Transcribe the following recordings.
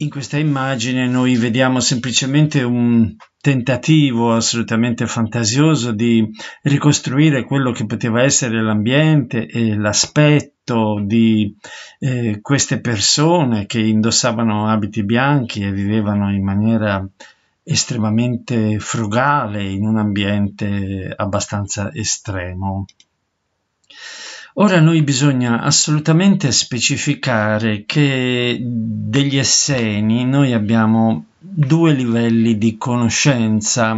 In questa immagine noi vediamo semplicemente un tentativo assolutamente fantasioso di ricostruire quello che poteva essere l'ambiente e l'aspetto di eh, queste persone che indossavano abiti bianchi e vivevano in maniera estremamente frugale in un ambiente abbastanza estremo. Ora noi bisogna assolutamente specificare che degli esseni noi abbiamo due livelli di conoscenza.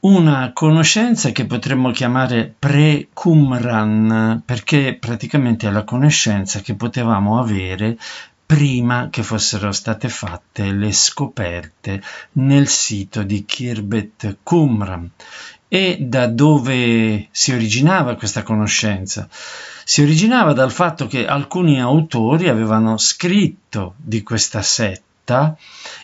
Una conoscenza che potremmo chiamare pre-Qumran, perché praticamente è la conoscenza che potevamo avere prima che fossero state fatte le scoperte nel sito di Kirbet Qumran. E da dove si originava questa conoscenza? Si originava dal fatto che alcuni autori avevano scritto di questa setta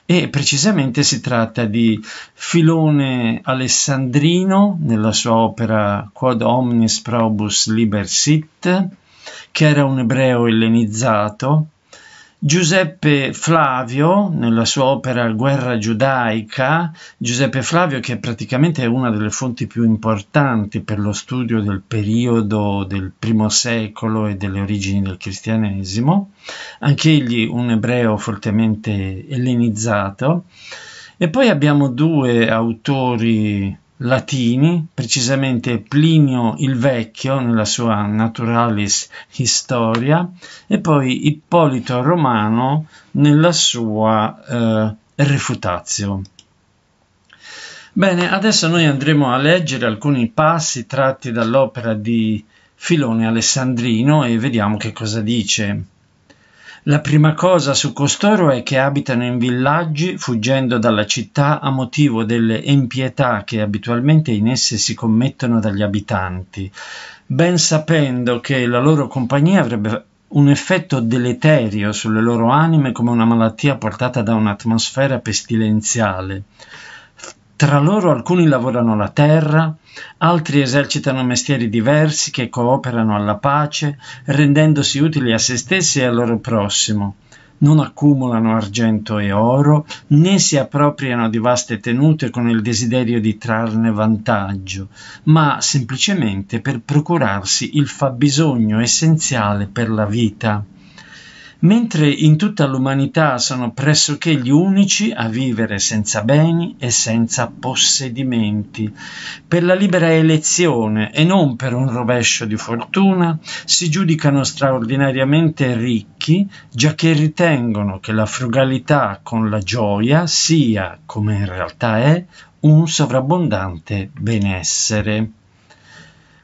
e precisamente si tratta di Filone Alessandrino nella sua opera Quod omnis probus liber sit, che era un ebreo ellenizzato Giuseppe Flavio, nella sua opera Guerra giudaica, Giuseppe Flavio che praticamente è una delle fonti più importanti per lo studio del periodo del primo secolo e delle origini del cristianesimo, anch'egli un ebreo fortemente ellenizzato, e poi abbiamo due autori latini, precisamente Plinio il Vecchio nella sua Naturalis Historia e poi Ippolito Romano nella sua eh, Refutatio. Bene, adesso noi andremo a leggere alcuni passi tratti dall'opera di Filone Alessandrino e vediamo che cosa dice. La prima cosa su costoro è che abitano in villaggi, fuggendo dalla città a motivo delle impietà che abitualmente in esse si commettono dagli abitanti, ben sapendo che la loro compagnia avrebbe un effetto deleterio sulle loro anime come una malattia portata da un'atmosfera pestilenziale. Tra loro alcuni lavorano la terra, altri esercitano mestieri diversi che cooperano alla pace, rendendosi utili a se stessi e al loro prossimo. Non accumulano argento e oro, né si appropriano di vaste tenute con il desiderio di trarne vantaggio, ma semplicemente per procurarsi il fabbisogno essenziale per la vita mentre in tutta l'umanità sono pressoché gli unici a vivere senza beni e senza possedimenti. Per la libera elezione e non per un rovescio di fortuna, si giudicano straordinariamente ricchi, già che ritengono che la frugalità con la gioia sia, come in realtà è, un sovrabbondante benessere.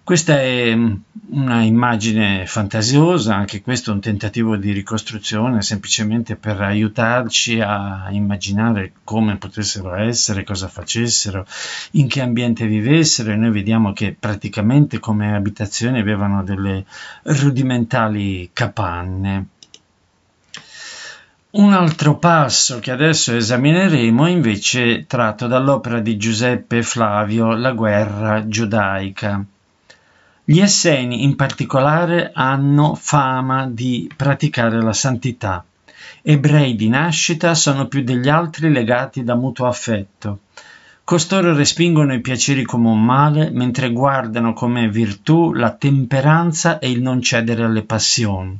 Questa è mm, una immagine fantasiosa, anche questo è un tentativo di ricostruzione semplicemente per aiutarci a immaginare come potessero essere, cosa facessero, in che ambiente vivessero e noi vediamo che praticamente come abitazioni avevano delle rudimentali capanne. Un altro passo che adesso esamineremo è invece tratto dall'opera di Giuseppe Flavio La guerra giudaica. Gli Esseni in particolare hanno fama di praticare la santità. Ebrei di nascita sono più degli altri legati da mutuo affetto. Costoro respingono i piaceri come un male, mentre guardano come virtù la temperanza e il non cedere alle passioni.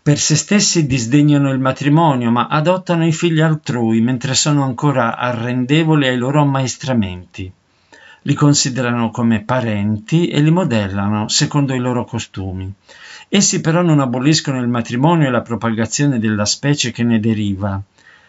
Per se stessi disdegnano il matrimonio, ma adottano i figli altrui, mentre sono ancora arrendevoli ai loro ammaestramenti li considerano come parenti e li modellano secondo i loro costumi. Essi però non aboliscono il matrimonio e la propagazione della specie che ne deriva.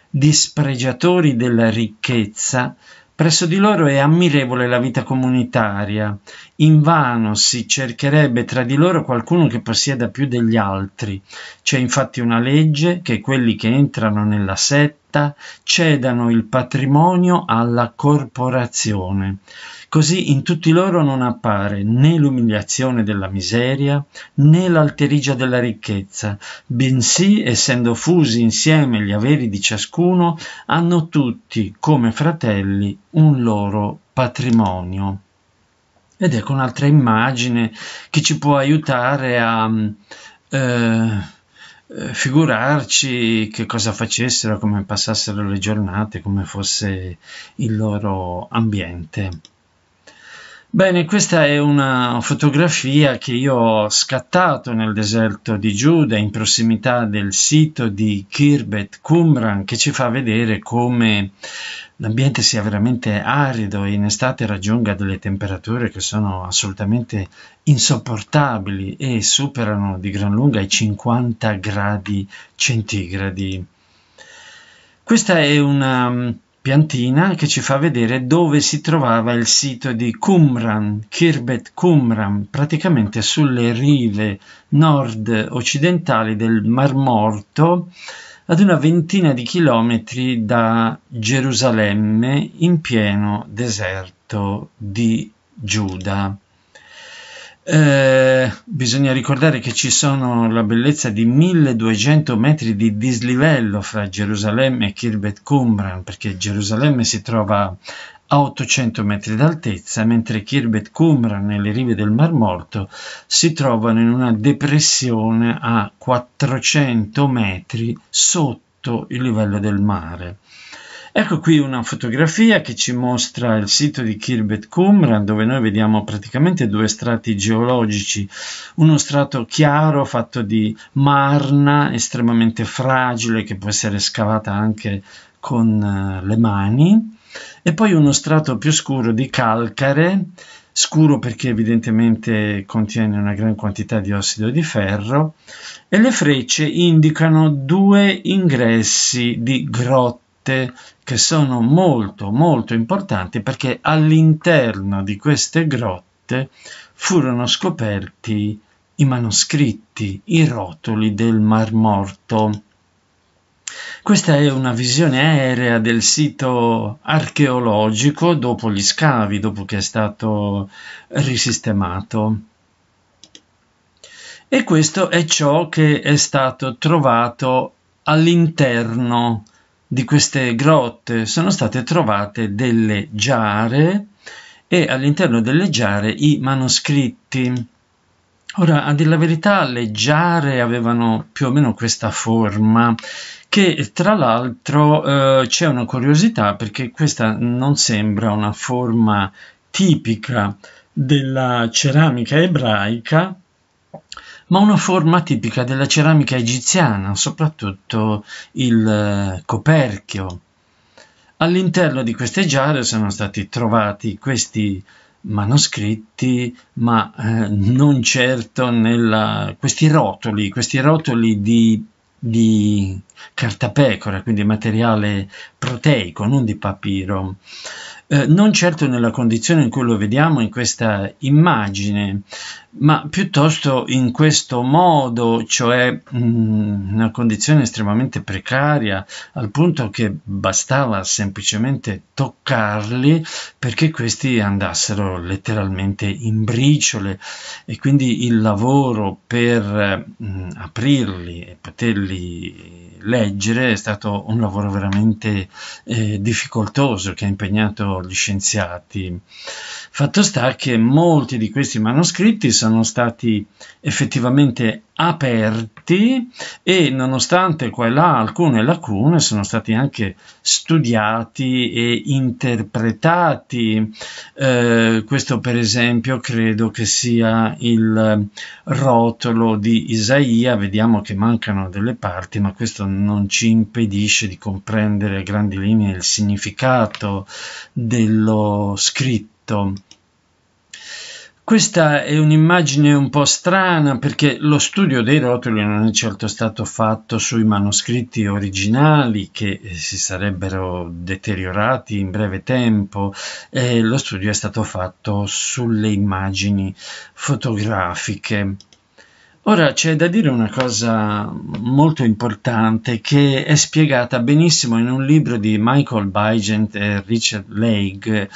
Dispregiatori della ricchezza, presso di loro è ammirevole la vita comunitaria. In vano si cercherebbe tra di loro qualcuno che possieda più degli altri. C'è infatti una legge che quelli che entrano nella setta cedano il patrimonio alla corporazione. Così in tutti loro non appare né l'umiliazione della miseria né l'alterigia della ricchezza, bensì, essendo fusi insieme gli averi di ciascuno, hanno tutti, come fratelli, un loro patrimonio. Ed ecco un'altra immagine che ci può aiutare a mm, eh, eh, figurarci che cosa facessero, come passassero le giornate, come fosse il loro ambiente. Bene, questa è una fotografia che io ho scattato nel deserto di Giuda in prossimità del sito di Kirbet Qumran che ci fa vedere come l'ambiente sia veramente arido e in estate raggiunga delle temperature che sono assolutamente insopportabili e superano di gran lunga i 50 gradi centigradi. Questa è una piantina che ci fa vedere dove si trovava il sito di Qumran, Kirbet Qumran, praticamente sulle rive nord-occidentali del Mar Morto, ad una ventina di chilometri da Gerusalemme in pieno deserto di Giuda. Eh, bisogna ricordare che ci sono la bellezza di 1200 metri di dislivello fra Gerusalemme e Kirbet Qumran, perché Gerusalemme si trova a 800 metri d'altezza, mentre Kirbet Qumran e le rive del Mar Morto si trovano in una depressione a 400 metri sotto il livello del mare. Ecco qui una fotografia che ci mostra il sito di Kirbet Qumran dove noi vediamo praticamente due strati geologici, uno strato chiaro fatto di marna estremamente fragile che può essere scavata anche con eh, le mani e poi uno strato più scuro di calcare, scuro perché evidentemente contiene una gran quantità di ossido di ferro e le frecce indicano due ingressi di grotte grotte che sono molto molto importanti perché all'interno di queste grotte furono scoperti i manoscritti, i rotoli del Mar Morto. Questa è una visione aerea del sito archeologico dopo gli scavi, dopo che è stato risistemato. E questo è ciò che è stato trovato all'interno di queste grotte sono state trovate delle giare e all'interno delle giare i manoscritti. Ora, a dire la verità, le giare avevano più o meno questa forma, che tra l'altro eh, c'è una curiosità perché questa non sembra una forma tipica della ceramica ebraica, ma una forma tipica della ceramica egiziana, soprattutto il eh, coperchio. All'interno di queste giare sono stati trovati questi manoscritti, ma eh, non certo nella, questi rotoli, questi rotoli di, di cartapecora, quindi materiale proteico, non di papiro. Eh, non certo nella condizione in cui lo vediamo in questa immagine, ma piuttosto in questo modo, cioè mh, mm, una condizione estremamente precaria, al punto che bastava semplicemente toccarli perché questi andassero letteralmente in briciole e quindi il lavoro per mh, mm, aprirli e poterli leggere, è stato un lavoro veramente eh, difficoltoso che ha impegnato gli scienziati. Fatto sta che molti di questi manoscritti sono stati effettivamente aperti e nonostante qua e là alcune lacune sono stati anche studiati e interpretati. Eh, questo per esempio credo che sia il rotolo di Isaia, vediamo che mancano delle parti, ma questo non ci impedisce di comprendere a grandi linee il significato dello scritto letto. Questa è un'immagine un po' strana perché lo studio dei rotoli non è certo stato fatto sui manoscritti originali che eh, si sarebbero deteriorati in breve tempo, eh, lo studio è stato fatto sulle immagini fotografiche. Ora c'è da dire una cosa molto importante che è spiegata benissimo in un libro di Michael Bygent e Richard Lake.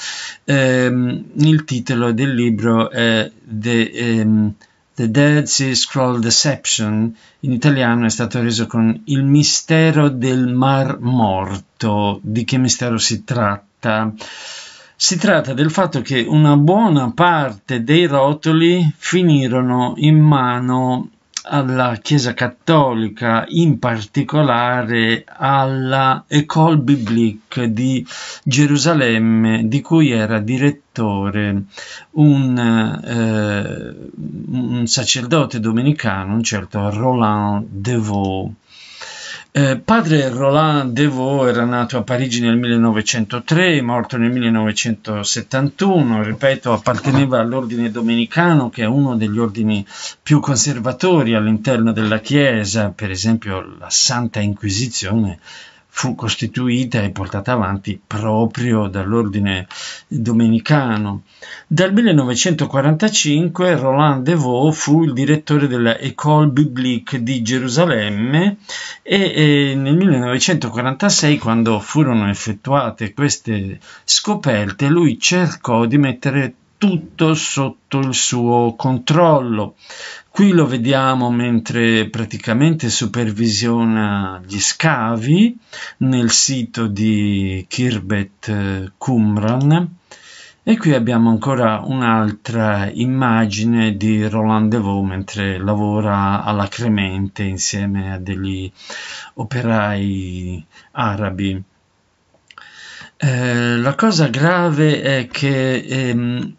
Eh, il titolo del libro è The, um, The Dead Sea Scroll Deception, in italiano è stato reso con Il mistero del Mar Morto. Di che mistero si tratta? Si tratta del fatto che una buona parte dei rotoli finirono in mano alla Chiesa Cattolica, in particolare alla École Biblique di Gerusalemme, di cui era direttore un, eh, un sacerdote domenicano, un certo Roland Devaux. Eh, padre Roland Devaux era nato a Parigi nel 1903, morto nel 1971, ripeto, apparteneva all'ordine domenicano che è uno degli ordini più conservatori all'interno della Chiesa, per esempio la Santa Inquisizione fu costituita e portata avanti proprio dall'ordine domenicano. Dal 1945 Roland Devaux fu il direttore della École biblique di Gerusalemme e, e nel 1946, quando furono effettuate queste scoperte, lui cercò di mettere tutto sotto il suo controllo. Qui lo vediamo mentre praticamente supervisiona gli scavi nel sito di Kirbet eh, Qumran e qui abbiamo ancora un'altra immagine di Roland Devaux mentre lavora alla Cremente insieme a degli operai arabi. Eh, la cosa grave è che ehm,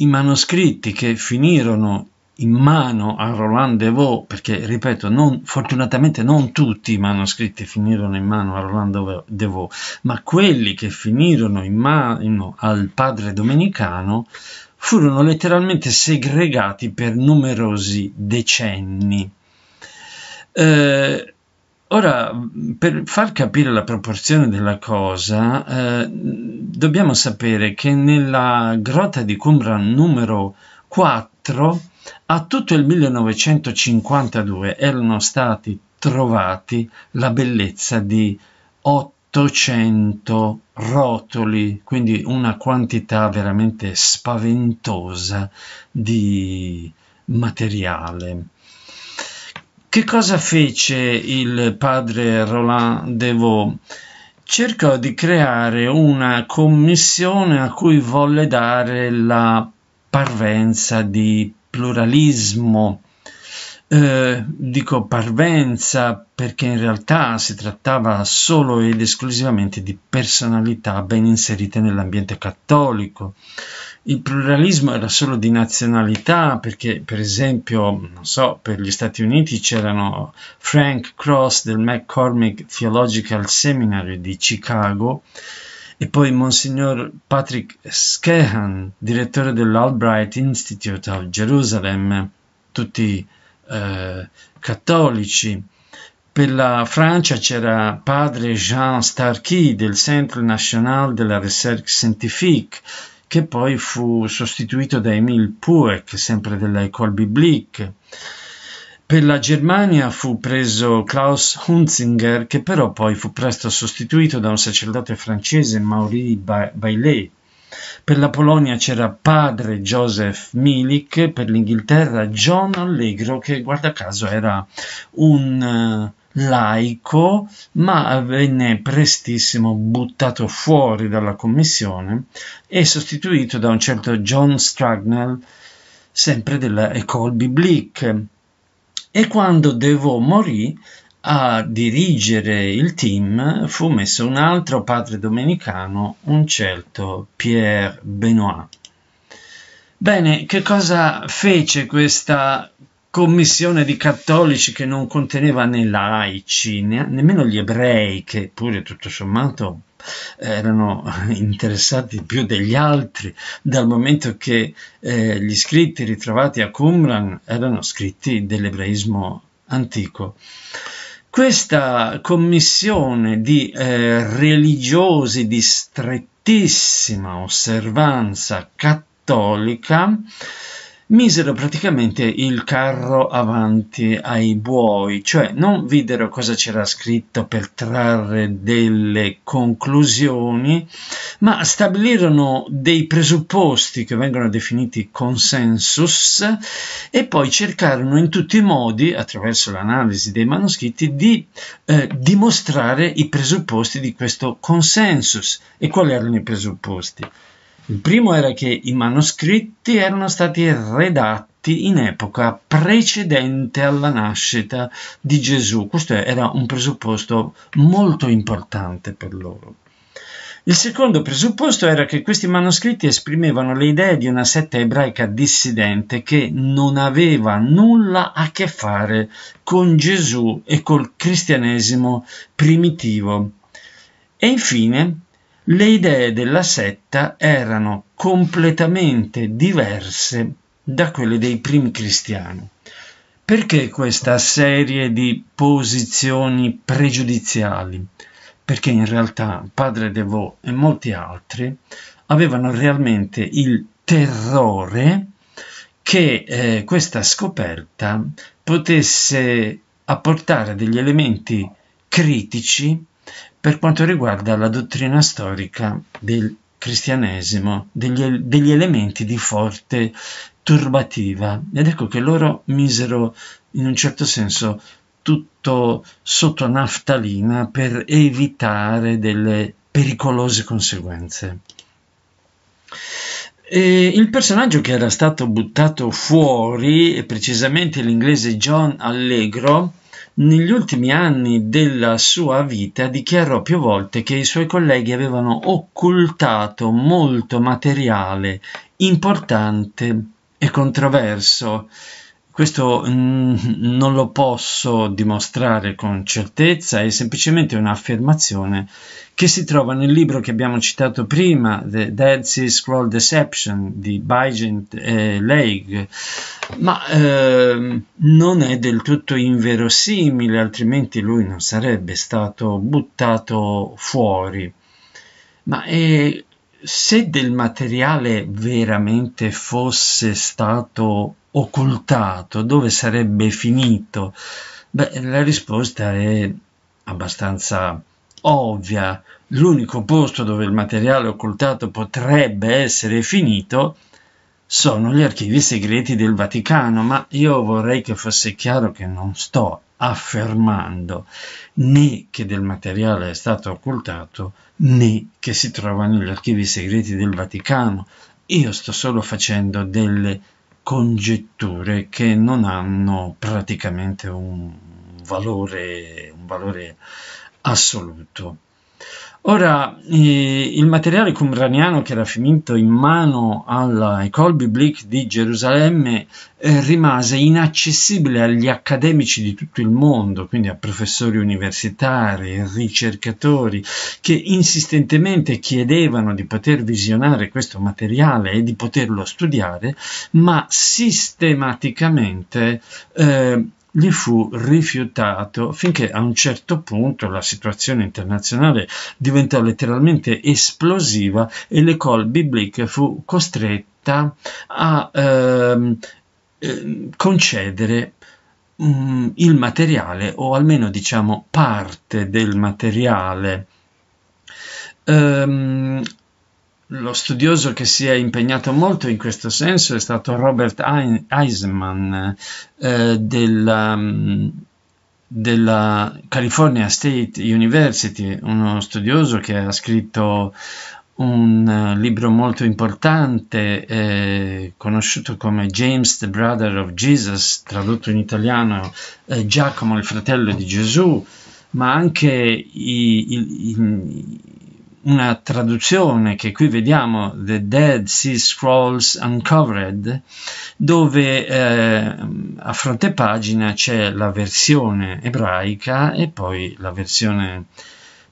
i manoscritti che finirono in mano a Roland Devaux, perché ripeto, non, fortunatamente non tutti i manoscritti finirono in mano a Roland Devaux, ma quelli che finirono in mano al padre domenicano furono letteralmente segregati per numerosi decenni. Eh, Ora, per far capire la proporzione della cosa, eh, dobbiamo sapere che nella grotta di Cumbra numero 4, a tutto il 1952 erano stati trovati la bellezza di 800 rotoli, quindi una quantità veramente spaventosa di materiale. Che cosa fece il padre Roland Devaux? Cercò di creare una commissione a cui volle dare la parvenza di pluralismo. Eh, dico parvenza perché in realtà si trattava solo ed esclusivamente di personalità ben inserite nell'ambiente cattolico il pluralismo era solo di nazionalità, perché per esempio, non so, per gli Stati Uniti c'erano Frank Cross del McCormick Theological Seminary di Chicago e poi Monsignor Patrick Skehan, direttore dell'Albright Institute a Gerusalemme, tutti eh, cattolici. Per la Francia c'era padre Jean Starkey del Centre National de la Recherche Scientifique, che poi fu sostituito da Emil Pueck, sempre dell'École Biblique. Per la Germania fu preso Klaus Hunzinger, che però poi fu presto sostituito da un sacerdote francese, Maurice Baillet. Per la Polonia c'era padre Joseph Milik, per l'Inghilterra John Allegro, che guarda caso era un eh, laico, ma venne prestissimo buttato fuori dalla commissione e sostituito da un certo John Strugnell, sempre della École Biblique. E quando Devoe morì, a dirigere il team fu messo un altro padre domenicano, un certo Pierre Benoit. Bene, che cosa fece questa commissione di cattolici che non conteneva né laici, né, nemmeno gli ebrei, che pure tutto sommato eh, erano interessati più degli altri, dal momento che eh, gli scritti ritrovati a Qumran erano scritti dell'ebraismo antico. Questa commissione di eh, religiosi di strettissima osservanza cattolica misero praticamente il carro avanti ai buoi, cioè non videro cosa c'era scritto per trarre delle conclusioni, ma stabilirono dei presupposti che vengono definiti consensus e poi cercarono in tutti i modi, attraverso l'analisi dei manoscritti, di eh, dimostrare i presupposti di questo consensus. E quali erano i presupposti? Il primo era che i manoscritti erano stati redatti in epoca precedente alla nascita di Gesù. Questo era un presupposto molto importante per loro. Il secondo presupposto era che questi manoscritti esprimevano le idee di una setta ebraica dissidente che non aveva nulla a che fare con Gesù e col cristianesimo primitivo. E infine le idee della setta erano completamente diverse da quelle dei primi cristiani. Perché questa serie di posizioni pregiudiziali? Perché in realtà Padre Devot e molti altri avevano realmente il terrore che eh, questa scoperta potesse apportare degli elementi critici per quanto riguarda la dottrina storica del cristianesimo, degli, degli elementi di forte turbativa. Ed ecco che loro misero in un certo senso tutto sotto naftalina per evitare delle pericolose conseguenze. E il personaggio che era stato buttato fuori, precisamente l'inglese John Allegro, negli ultimi anni della sua vita dichiarò più volte che i suoi colleghi avevano occultato molto materiale importante e controverso questo mm, non lo posso dimostrare con certezza, è semplicemente un'affermazione che si trova nel libro che abbiamo citato prima, The Dead Sea Scroll Deception di Bygent e Lake, ma eh, non è del tutto inverosimile, altrimenti lui non sarebbe stato buttato fuori. Ma eh, se del materiale veramente fosse stato occultato, dove sarebbe finito? Beh, la risposta è abbastanza ovvia. L'unico posto dove il materiale occultato potrebbe essere finito sono gli archivi segreti del Vaticano, ma io vorrei che fosse chiaro che non sto affermando né che del materiale è stato occultato né che si trova negli archivi segreti del Vaticano. Io sto solo facendo delle congetture che non hanno praticamente un valore, un valore assoluto. Ora, eh, il materiale cumraniano che era finito in mano alla École Biblique di Gerusalemme eh, rimase inaccessibile agli accademici di tutto il mondo, quindi a professori universitari, ricercatori, che insistentemente chiedevano di poter visionare questo materiale e di poterlo studiare, ma sistematicamente eh, gli fu rifiutato finché a un certo punto la situazione internazionale diventò letteralmente esplosiva e l'école biblique fu costretta a ehm, ehm concedere um, il materiale o almeno diciamo parte del materiale ehm, lo studioso che si è impegnato molto in questo senso è stato Robert Eisenman eh, della, um, della California State University, uno studioso che ha scritto un eh, libro molto importante eh, conosciuto come James the Brother of Jesus, tradotto in italiano eh, Giacomo il fratello di Gesù, ma anche i, i, i, una traduzione che qui vediamo, The Dead Sea Scrolls Uncovered, dove eh, a fronte pagina c'è la versione ebraica e poi la versione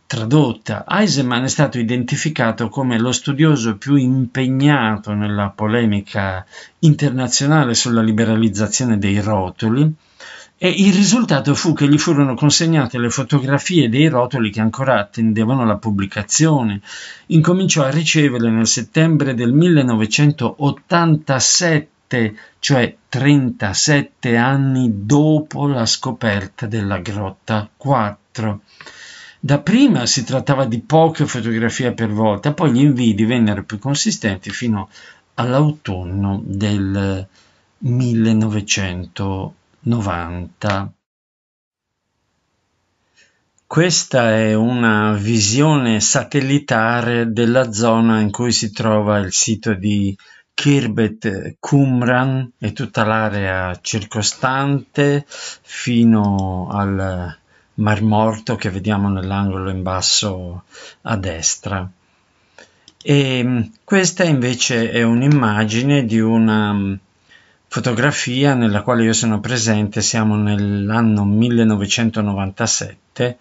tradotta. Eisenman è stato identificato come lo studioso più impegnato nella polemica internazionale sulla liberalizzazione dei rotoli, e il risultato fu che gli furono consegnate le fotografie dei rotoli che ancora attendevano la pubblicazione. Incominciò a riceverle nel settembre del 1987, cioè 37 anni dopo la scoperta della grotta 4. Da prima si trattava di poche fotografie per volta, poi gli invii divennero più consistenti fino all'autunno del 1988 novanta. Questa è una visione satellitare della zona in cui si trova il sito di Kirbet Qumran e tutta l'area circostante fino al Mar Morto che vediamo nell'angolo in basso a destra. E mm, questa invece è un'immagine di una mm, fotografia nella quale io sono presente, siamo nell'anno 1997.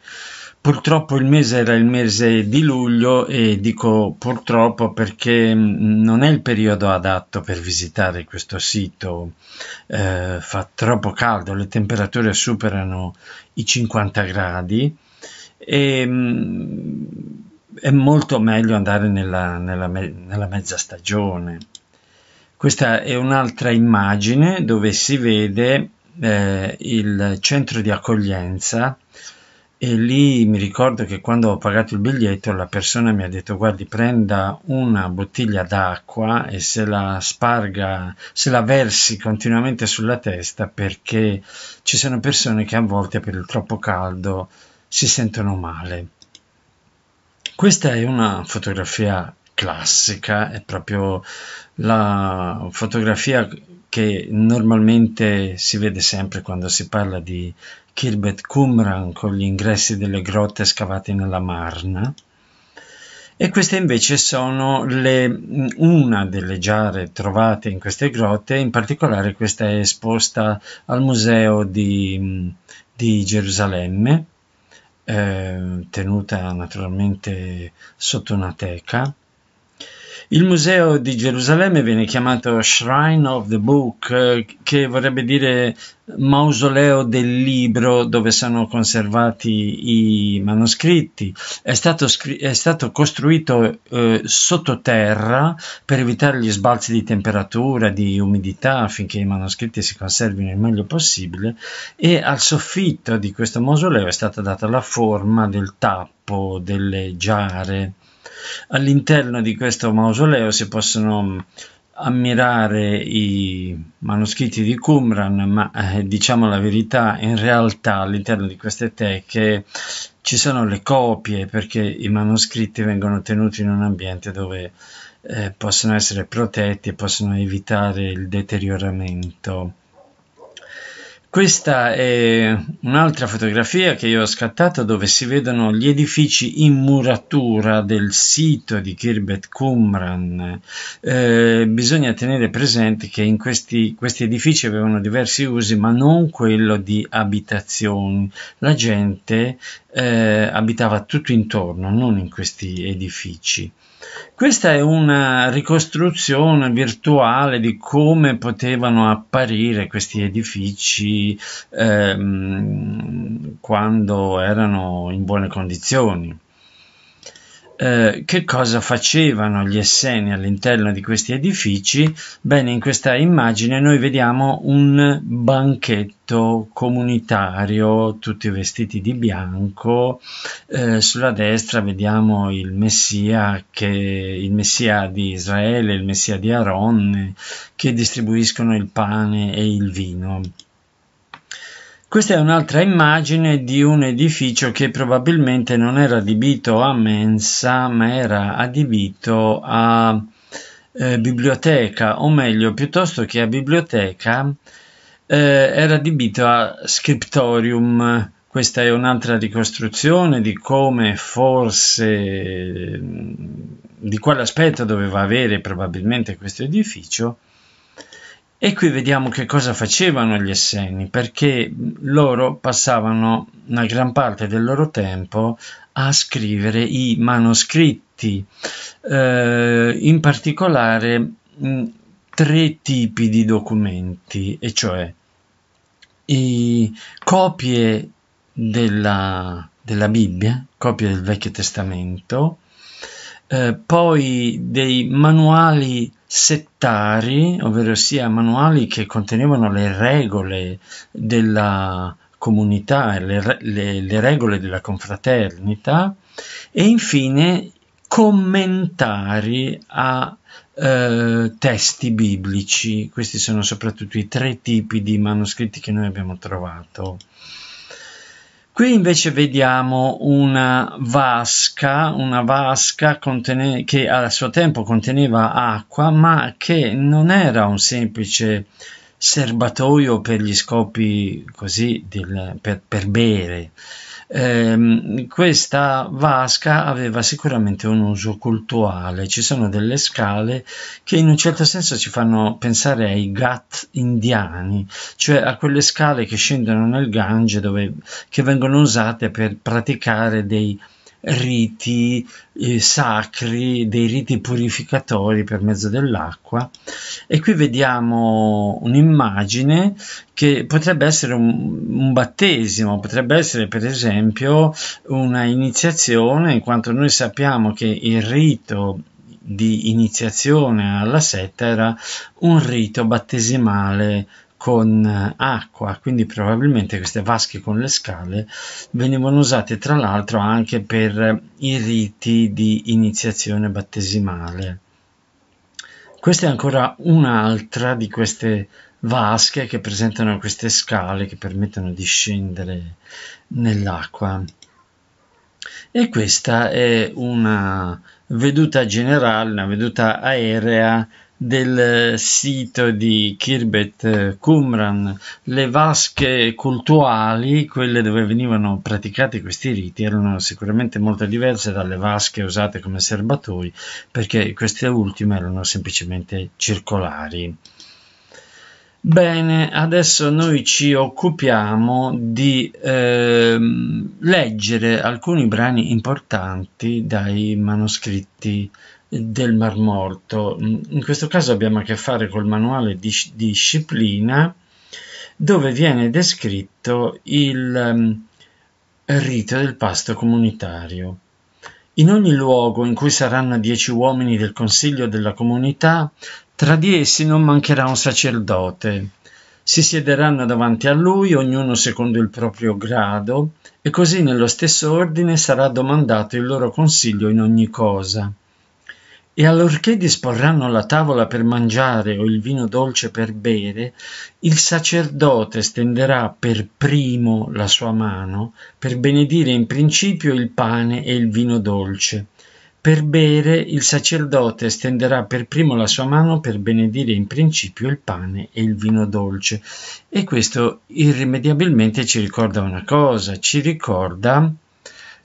Purtroppo il mese era il mese di luglio e dico purtroppo perché mm, non è il periodo adatto per visitare questo sito, eh, fa troppo caldo, le temperature superano i 50 gradi e mh, mm, è molto meglio andare nella, nella, me- nella mezza stagione. Questa è un'altra immagine dove si vede eh, il centro di accoglienza e lì mi ricordo che quando ho pagato il biglietto la persona mi ha detto guardi prenda una bottiglia d'acqua e se la sparga, se la versi continuamente sulla testa perché ci sono persone che a volte per il troppo caldo si sentono male. Questa è una fotografia classica, è proprio la fotografia che normalmente si vede sempre quando si parla di Kirbet Qumran con gli ingressi delle grotte scavate nella Marna e queste invece sono le, una delle giare trovate in queste grotte, in particolare questa è esposta al museo di, di Gerusalemme, eh, tenuta naturalmente sotto una teca il museo di Gerusalemme viene chiamato Shrine of the Book, eh, che vorrebbe dire mausoleo del libro dove sono conservati i manoscritti. È stato, scri- è stato costruito eh, sottoterra per evitare gli sbalzi di temperatura, di umidità, affinché i manoscritti si conservino il meglio possibile e al soffitto di questo mausoleo è stata data la forma del tappo, delle giare. All'interno di questo mausoleo si possono mm, ammirare i manoscritti di Qumran, ma eh, diciamo la verità, in realtà all'interno di queste teche ci sono le copie perché i manoscritti vengono tenuti in un ambiente dove eh, possono essere protetti e possono evitare il deterioramento. Questa è un'altra fotografia che io ho scattato dove si vedono gli edifici in muratura del sito di Kirbet Qumran. Eh, bisogna tenere presente che in questi, questi edifici avevano diversi usi, ma non quello di abitazioni. La gente eh, abitava tutto intorno, non in questi edifici. Questa è una ricostruzione virtuale di come potevano apparire questi edifici ehm, quando erano in buone condizioni. Eh, che cosa facevano gli esseni all'interno di questi edifici? Bene, in questa immagine noi vediamo un banchetto comunitario, tutti vestiti di bianco. Eh, sulla destra vediamo il messia, che, il messia di Israele, il Messia di Aaron, che distribuiscono il pane e il vino. Questa è un'altra immagine di un edificio che probabilmente non era adibito a mensa, ma era adibito a eh, biblioteca, o meglio, piuttosto che a biblioteca, eh, era adibito a scriptorium. Questa è un'altra ricostruzione di come forse, di quale aspetto doveva avere probabilmente questo edificio e qui vediamo che cosa facevano gli esseni, perché loro passavano una gran parte del loro tempo a scrivere i manoscritti, eh, in particolare mh, mm, tre tipi di documenti, e cioè i copie della, della Bibbia, copie del Vecchio Testamento, eh, poi dei manuali settari, ovvero sia manuali che contenevano le regole della comunità, le, le, le regole della confraternita e infine commentari a eh, testi biblici. Questi sono soprattutto i tre tipi di manoscritti che noi abbiamo trovato. Qui invece vediamo una vasca, una vasca contene- che a suo tempo conteneva acqua, ma che non era un semplice serbatoio per gli scopi così del, per, per bere, eh, questa vasca aveva sicuramente un uso cultuale, ci sono delle scale che in un certo senso ci fanno pensare ai ghat indiani, cioè a quelle scale che scendono nel Gange dove, che vengono usate per praticare dei riti eh, sacri, dei riti purificatori per mezzo dell'acqua. E qui vediamo un'immagine che potrebbe essere un, un battesimo, potrebbe essere per esempio una iniziazione, in quanto noi sappiamo che il rito di iniziazione alla setta era un rito battesimale con eh, acqua, quindi probabilmente queste vasche con le scale venivano usate tra l'altro anche per i riti di iniziazione battesimale. Questa è ancora un'altra di queste vasche che presentano queste scale che permettono di scendere nell'acqua. E questa è una veduta generale, una veduta aerea del eh, sito di Kirbet eh, Qumran, le vasche cultuali, quelle dove venivano praticati questi riti, erano sicuramente molto diverse dalle vasche usate come serbatoi, perché queste ultime erano semplicemente circolari. Bene, adesso noi ci occupiamo di eh, leggere alcuni brani importanti dai manoscritti del Mar Morto. Mm, in questo caso abbiamo a che fare col manuale di, disciplina dove viene descritto il mm, rito del pasto comunitario. In ogni luogo in cui saranno dieci uomini del consiglio della comunità, tra di essi non mancherà un sacerdote. Si siederanno davanti a lui, ognuno secondo il proprio grado, e così nello stesso ordine sarà domandato il loro consiglio in ogni cosa e allorché disporranno la tavola per mangiare o il vino dolce per bere, il sacerdote stenderà per primo la sua mano per benedire in principio il pane e il vino dolce. Per bere il sacerdote stenderà per primo la sua mano per benedire in principio il pane e il vino dolce. E questo irrimediabilmente ci ricorda una cosa, ci ricorda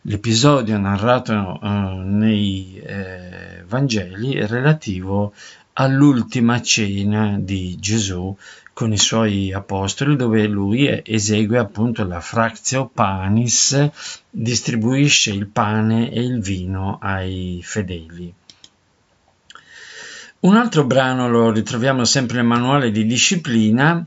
L'episodio narrato eh, nei eh, Vangeli è relativo all'ultima cena di Gesù con i suoi apostoli dove lui esegue appunto la fractio panis, distribuisce il pane e il vino ai fedeli. Un altro brano lo ritroviamo sempre nel manuale di disciplina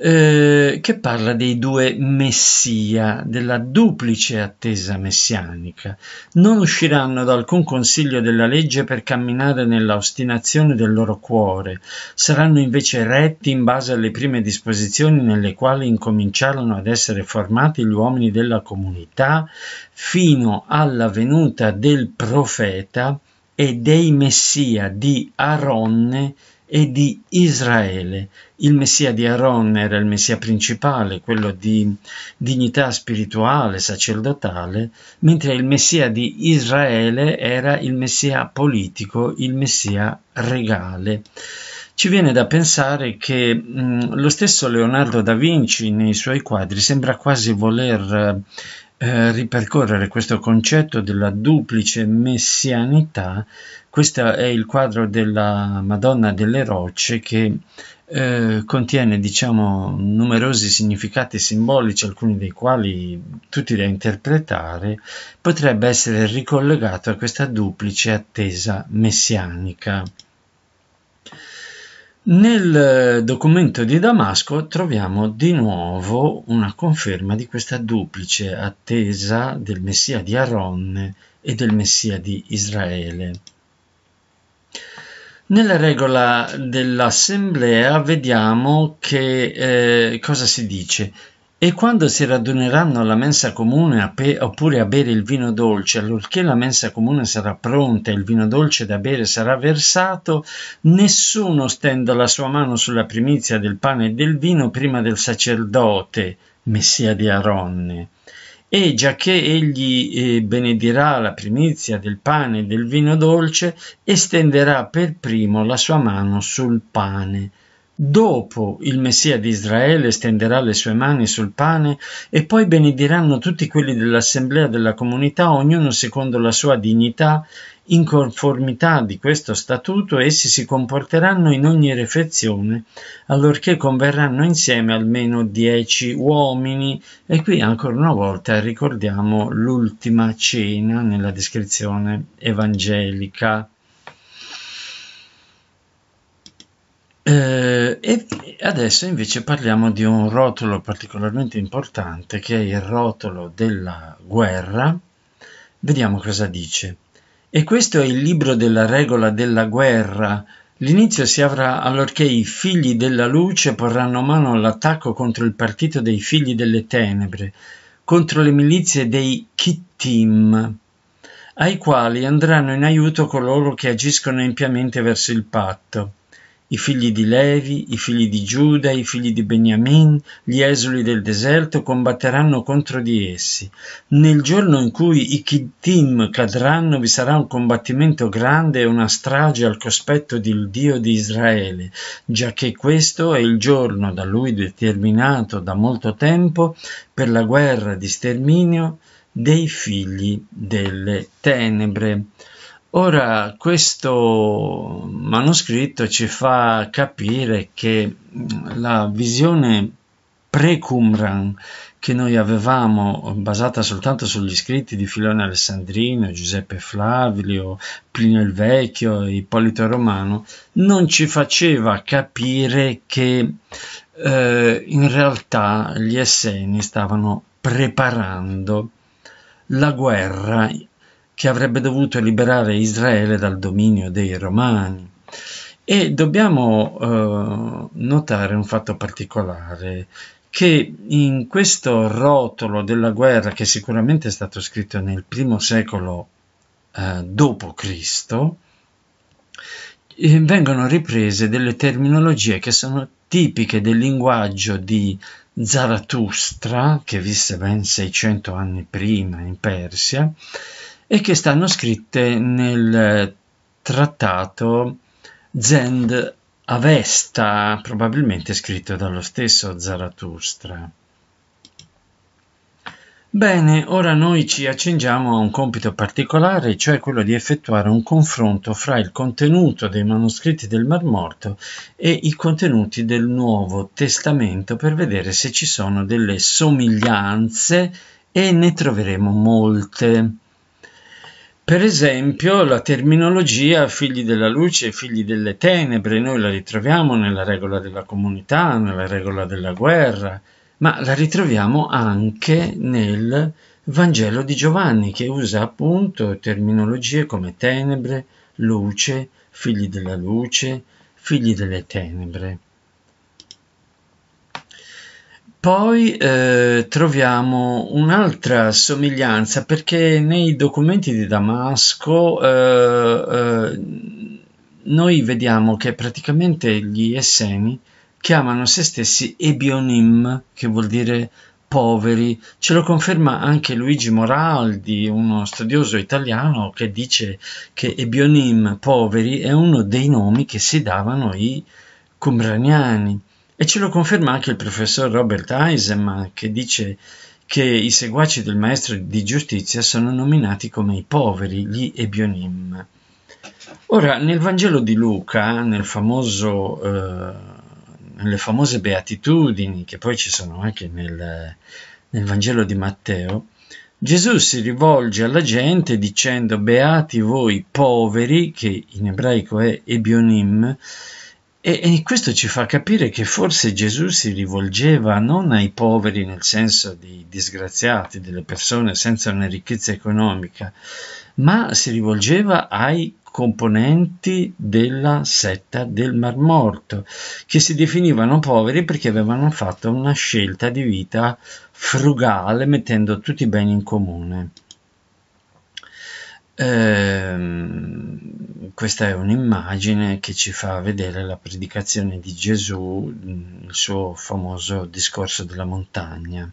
eh, che parla dei due messia, della duplice attesa messianica. Non usciranno da alcun consiglio della legge per camminare nell'ostinazione del loro cuore, saranno invece retti in base alle prime disposizioni nelle quali incominciarono ad essere formati gli uomini della comunità fino alla venuta del profeta e dei messia di Aronne e di Israele il Messia di Aaron era il Messia principale, quello di dignità spirituale, sacerdotale, mentre il Messia di Israele era il Messia politico, il Messia regale. Ci viene da pensare che mh, mm, lo stesso Leonardo da Vinci nei suoi quadri sembra quasi voler eh, ripercorrere questo concetto della duplice messianità. Questo è il quadro della Madonna delle Rocce che eh, contiene diciamo numerosi significati simbolici, alcuni dei quali tutti da interpretare, potrebbe essere ricollegato a questa duplice attesa messianica. Nel eh, documento di Damasco troviamo di nuovo una conferma di questa duplice attesa del Messia di Aronne e del Messia di Israele. Nella regola dell'assemblea vediamo che eh, cosa si dice. E quando si raduneranno alla mensa comune a pe- oppure a bere il vino dolce, allorché la mensa comune sarà pronta e il vino dolce da bere sarà versato, nessuno stenda la sua mano sulla primizia del pane e del vino prima del sacerdote, messia di Aronne e giacché egli eh, benedirà la primizia del pane e del vino dolce, estenderà per primo la sua mano sul pane Dopo il Messia di Israele stenderà le sue mani sul pane e poi benediranno tutti quelli dell'assemblea della comunità, ognuno secondo la sua dignità. In conformità di questo statuto essi si comporteranno in ogni refezione, allorché converranno insieme almeno dieci uomini. E qui ancora una volta ricordiamo l'ultima cena nella descrizione evangelica. Eh, e adesso invece parliamo di un rotolo particolarmente importante che è il rotolo della guerra. Vediamo cosa dice. E questo è il libro della regola della guerra. L'inizio si avrà allorché i figli della luce porranno mano all'attacco contro il partito dei figli delle tenebre, contro le milizie dei Kittim, ai quali andranno in aiuto coloro che agiscono empiamente verso il patto i figli di Levi, i figli di Giuda, i figli di Beniamin, gli esuli del deserto combatteranno contro di essi. Nel giorno in cui i Kittim cadranno vi sarà un combattimento grande e una strage al cospetto del Dio di Israele, già che questo è il giorno da lui determinato da molto tempo per la guerra di sterminio dei figli delle tenebre. Ora, questo manoscritto ci fa capire che mm, la visione pre-Qumran che noi avevamo, basata soltanto sugli scritti di Filone Alessandrino, Giuseppe Flavio, Plinio il Vecchio, Ippolito Romano, non ci faceva capire che eh, in realtà gli Esseni stavano preparando la guerra che avrebbe dovuto liberare Israele dal dominio dei Romani. E dobbiamo eh, notare un fatto particolare, che in questo rotolo della guerra, che sicuramente è stato scritto nel primo secolo eh, dopo eh, vengono riprese delle terminologie che sono tipiche del linguaggio di Zarathustra, che visse ben 600 anni prima in Persia, e che stanno scritte nel trattato Zend Avesta, probabilmente scritto dallo stesso Zarathustra. Bene, ora noi ci accingiamo a un compito particolare, cioè quello di effettuare un confronto fra il contenuto dei manoscritti del Mar Morto e i contenuti del Nuovo Testamento per vedere se ci sono delle somiglianze e ne troveremo molte. Per esempio la terminologia figli della luce, figli delle tenebre, noi la ritroviamo nella regola della comunità, nella regola della guerra, ma la ritroviamo anche nel Vangelo di Giovanni che usa appunto terminologie come tenebre, luce, figli della luce, figli delle tenebre. Poi eh, troviamo un'altra somiglianza perché nei documenti di Damasco eh, eh, noi vediamo che praticamente gli Esseni chiamano se stessi Ebionim, che vuol dire poveri. Ce lo conferma anche Luigi Moraldi, uno studioso italiano, che dice che Ebionim, poveri, è uno dei nomi che si davano i Cumbraniani. E ce lo conferma anche il professor Robert Eisenman che dice che i seguaci del maestro di giustizia sono nominati come i poveri, gli Ebionim. Ora, nel Vangelo di Luca, nel famoso, eh, nelle famose beatitudini, che poi ci sono anche nel, nel Vangelo di Matteo, Gesù si rivolge alla gente dicendo Beati voi poveri, che in ebraico è Ebionim, e, e, questo ci fa capire che forse Gesù si rivolgeva non ai poveri nel senso di disgraziati, delle persone senza una ricchezza economica, ma si rivolgeva ai componenti della setta del Mar Morto, che si definivano poveri perché avevano fatto una scelta di vita frugale mettendo tutti i beni in comune. Ehm, questa è un'immagine che ci fa vedere la predicazione di Gesù, il suo famoso discorso della montagna.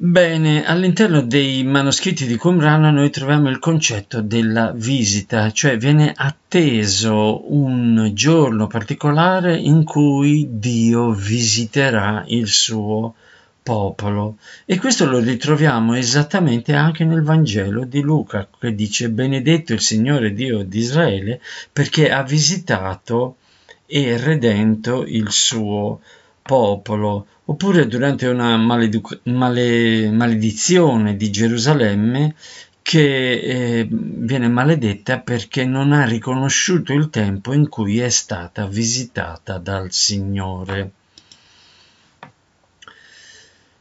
Bene, all'interno dei manoscritti di Qumran noi troviamo il concetto della visita, cioè viene atteso un giorno particolare in cui Dio visiterà il suo popolo popolo e questo lo ritroviamo esattamente anche nel Vangelo di Luca che dice benedetto il Signore Dio di Israele perché ha visitato e redento il suo popolo oppure durante una maleduc- male- maledizione di Gerusalemme che eh, viene maledetta perché non ha riconosciuto il tempo in cui è stata visitata dal Signore.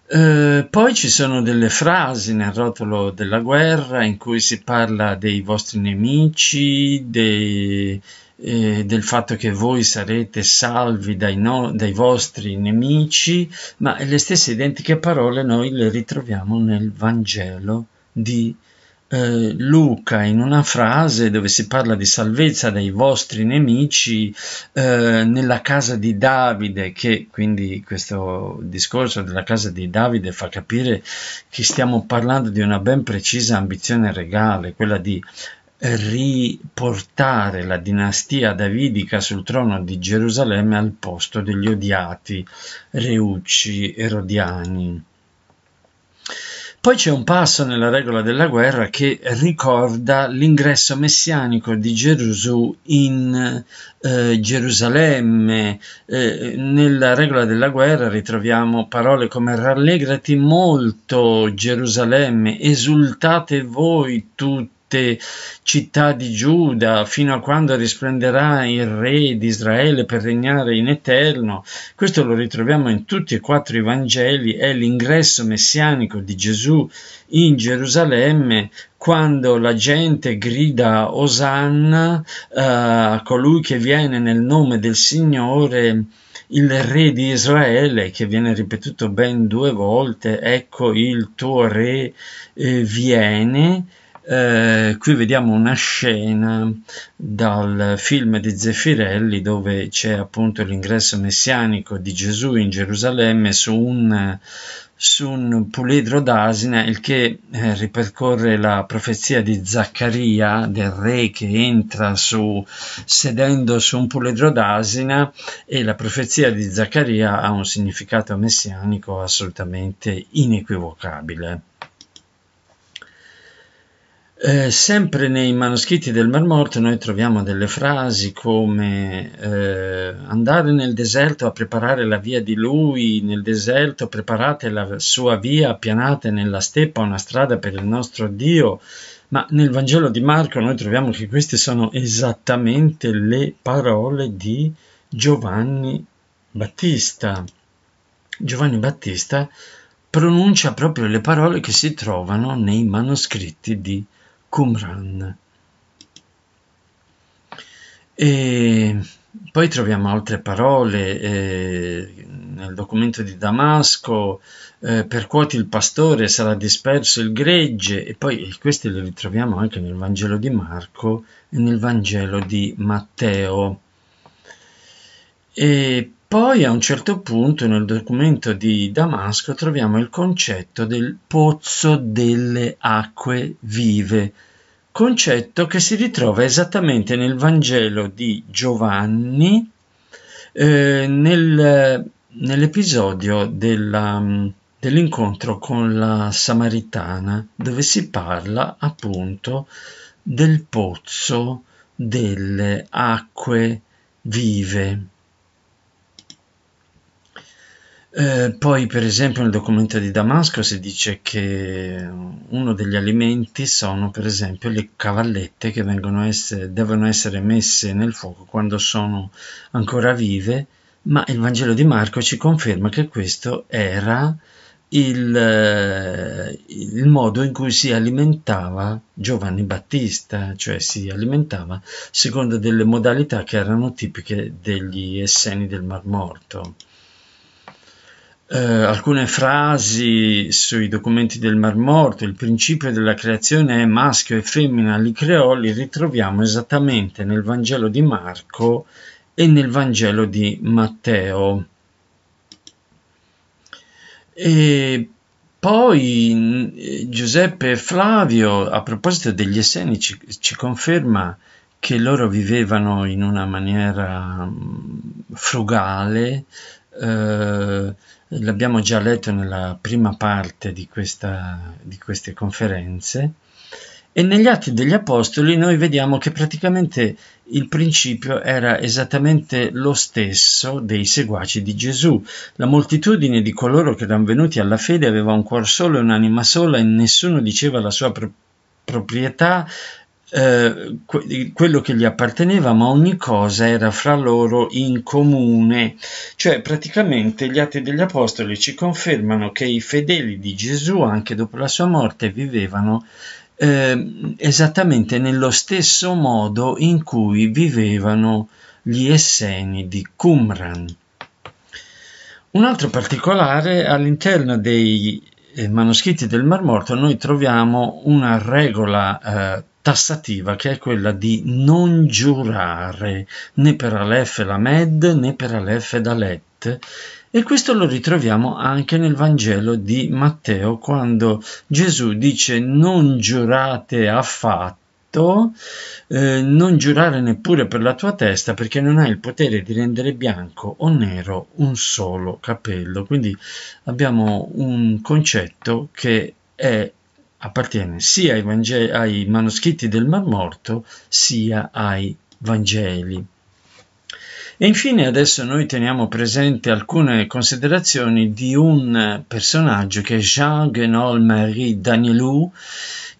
Eh, poi ci sono delle frasi nel rotolo della guerra in cui si parla dei vostri nemici, dei, eh, del fatto che voi sarete salvi dai, no, dai, vostri nemici, ma le stesse identiche parole noi le ritroviamo nel Vangelo di eh, Luca in una frase dove si parla di salvezza dai vostri nemici eh, nella casa di Davide, che quindi questo discorso della casa di Davide fa capire che stiamo parlando di una ben precisa ambizione regale, quella di riportare la dinastia davidica sul trono di Gerusalemme al posto degli odiati reucci erodiani. Poi c'è un passo nella regola della guerra che ricorda l'ingresso messianico di Gesù in eh, Gerusalemme. Eh, nella regola della guerra ritroviamo parole come rallegrati molto Gerusalemme, esultate voi tutti sette città di Giuda fino a quando risplenderà il re di Israele per regnare in eterno. Questo lo ritroviamo in tutti e quattro i Vangeli, è l'ingresso messianico di Gesù in Gerusalemme quando la gente grida Osanna, eh, colui che viene nel nome del Signore, il re di Israele, che viene ripetuto ben due volte, ecco il tuo re eh, viene. Eh, qui vediamo una scena dal film di Zeffirelli dove c'è appunto l'ingresso messianico di Gesù in Gerusalemme su un, su un puledro d'asina, il che eh, ripercorre la profezia di Zaccaria, del re che entra su, sedendo su un puledro d'asina, e la profezia di Zaccaria ha un significato messianico assolutamente inequivocabile. Eh, sempre nei manoscritti del Mar Morto noi troviamo delle frasi come eh, andare nel deserto a preparare la via di lui, nel deserto preparate la sua via, appianate nella steppa una strada per il nostro Dio, ma nel Vangelo di Marco noi troviamo che queste sono esattamente le parole di Giovanni Battista. Giovanni Battista pronuncia proprio le parole che si trovano nei manoscritti di Marco. Qumran. E poi troviamo altre parole eh, nel documento di Damasco, eh, percuoti il pastore, sarà disperso il gregge, e poi e queste le ritroviamo anche nel Vangelo di Marco e nel Vangelo di Matteo. E poi a un certo punto nel documento di Damasco troviamo il concetto del pozzo delle acque vive, concetto che si ritrova esattamente nel Vangelo di Giovanni eh, nel, nell'episodio della, dell'incontro con la Samaritana dove si parla appunto del pozzo delle acque vive. Eh, poi, per esempio, nel documento di Damasco si dice che uno degli alimenti sono, per esempio, le cavallette che essere, devono essere messe nel fuoco quando sono ancora vive, ma il Vangelo di Marco ci conferma che questo era il, eh, il modo in cui si alimentava Giovanni Battista, cioè si alimentava secondo delle modalità che erano tipiche degli esseni del Mar Morto eh, alcune frasi sui documenti del Mar Morto, il principio della creazione è maschio e femmina, li creò, li ritroviamo esattamente nel Vangelo di Marco e nel Vangelo di Matteo. E poi Giuseppe Flavio, a proposito degli Esseni, ci, ci conferma che loro vivevano in una maniera mm, frugale, eh, l'abbiamo già letto nella prima parte di, questa, di queste conferenze, e negli Atti degli Apostoli noi vediamo che praticamente il principio era esattamente lo stesso dei seguaci di Gesù. La moltitudine di coloro che erano venuti alla fede aveva un cuor solo e un'anima sola e nessuno diceva la sua pro- proprietà eh, quello che gli apparteneva, ma ogni cosa era fra loro in comune. Cioè, praticamente gli Atti degli Apostoli ci confermano che i fedeli di Gesù, anche dopo la sua morte, vivevano eh, esattamente nello stesso modo in cui vivevano gli esseni di Qumran. Un altro particolare all'interno dei eh, manoscritti del Mar Morto noi troviamo una regola eh, tassativa che è quella di non giurare né per Aleph Lamed né per Aleph Dalet e questo lo ritroviamo anche nel Vangelo di Matteo quando Gesù dice non giurate affatto eh, non giurare neppure per la tua testa perché non hai il potere di rendere bianco o nero un solo capello. Quindi abbiamo un concetto che è appartiene sia ai, Vangeli, ai manoscritti del Mar Morto sia ai Vangeli. E infine adesso noi teniamo presente alcune considerazioni di un personaggio che è Jean Guenol Marie Danielou,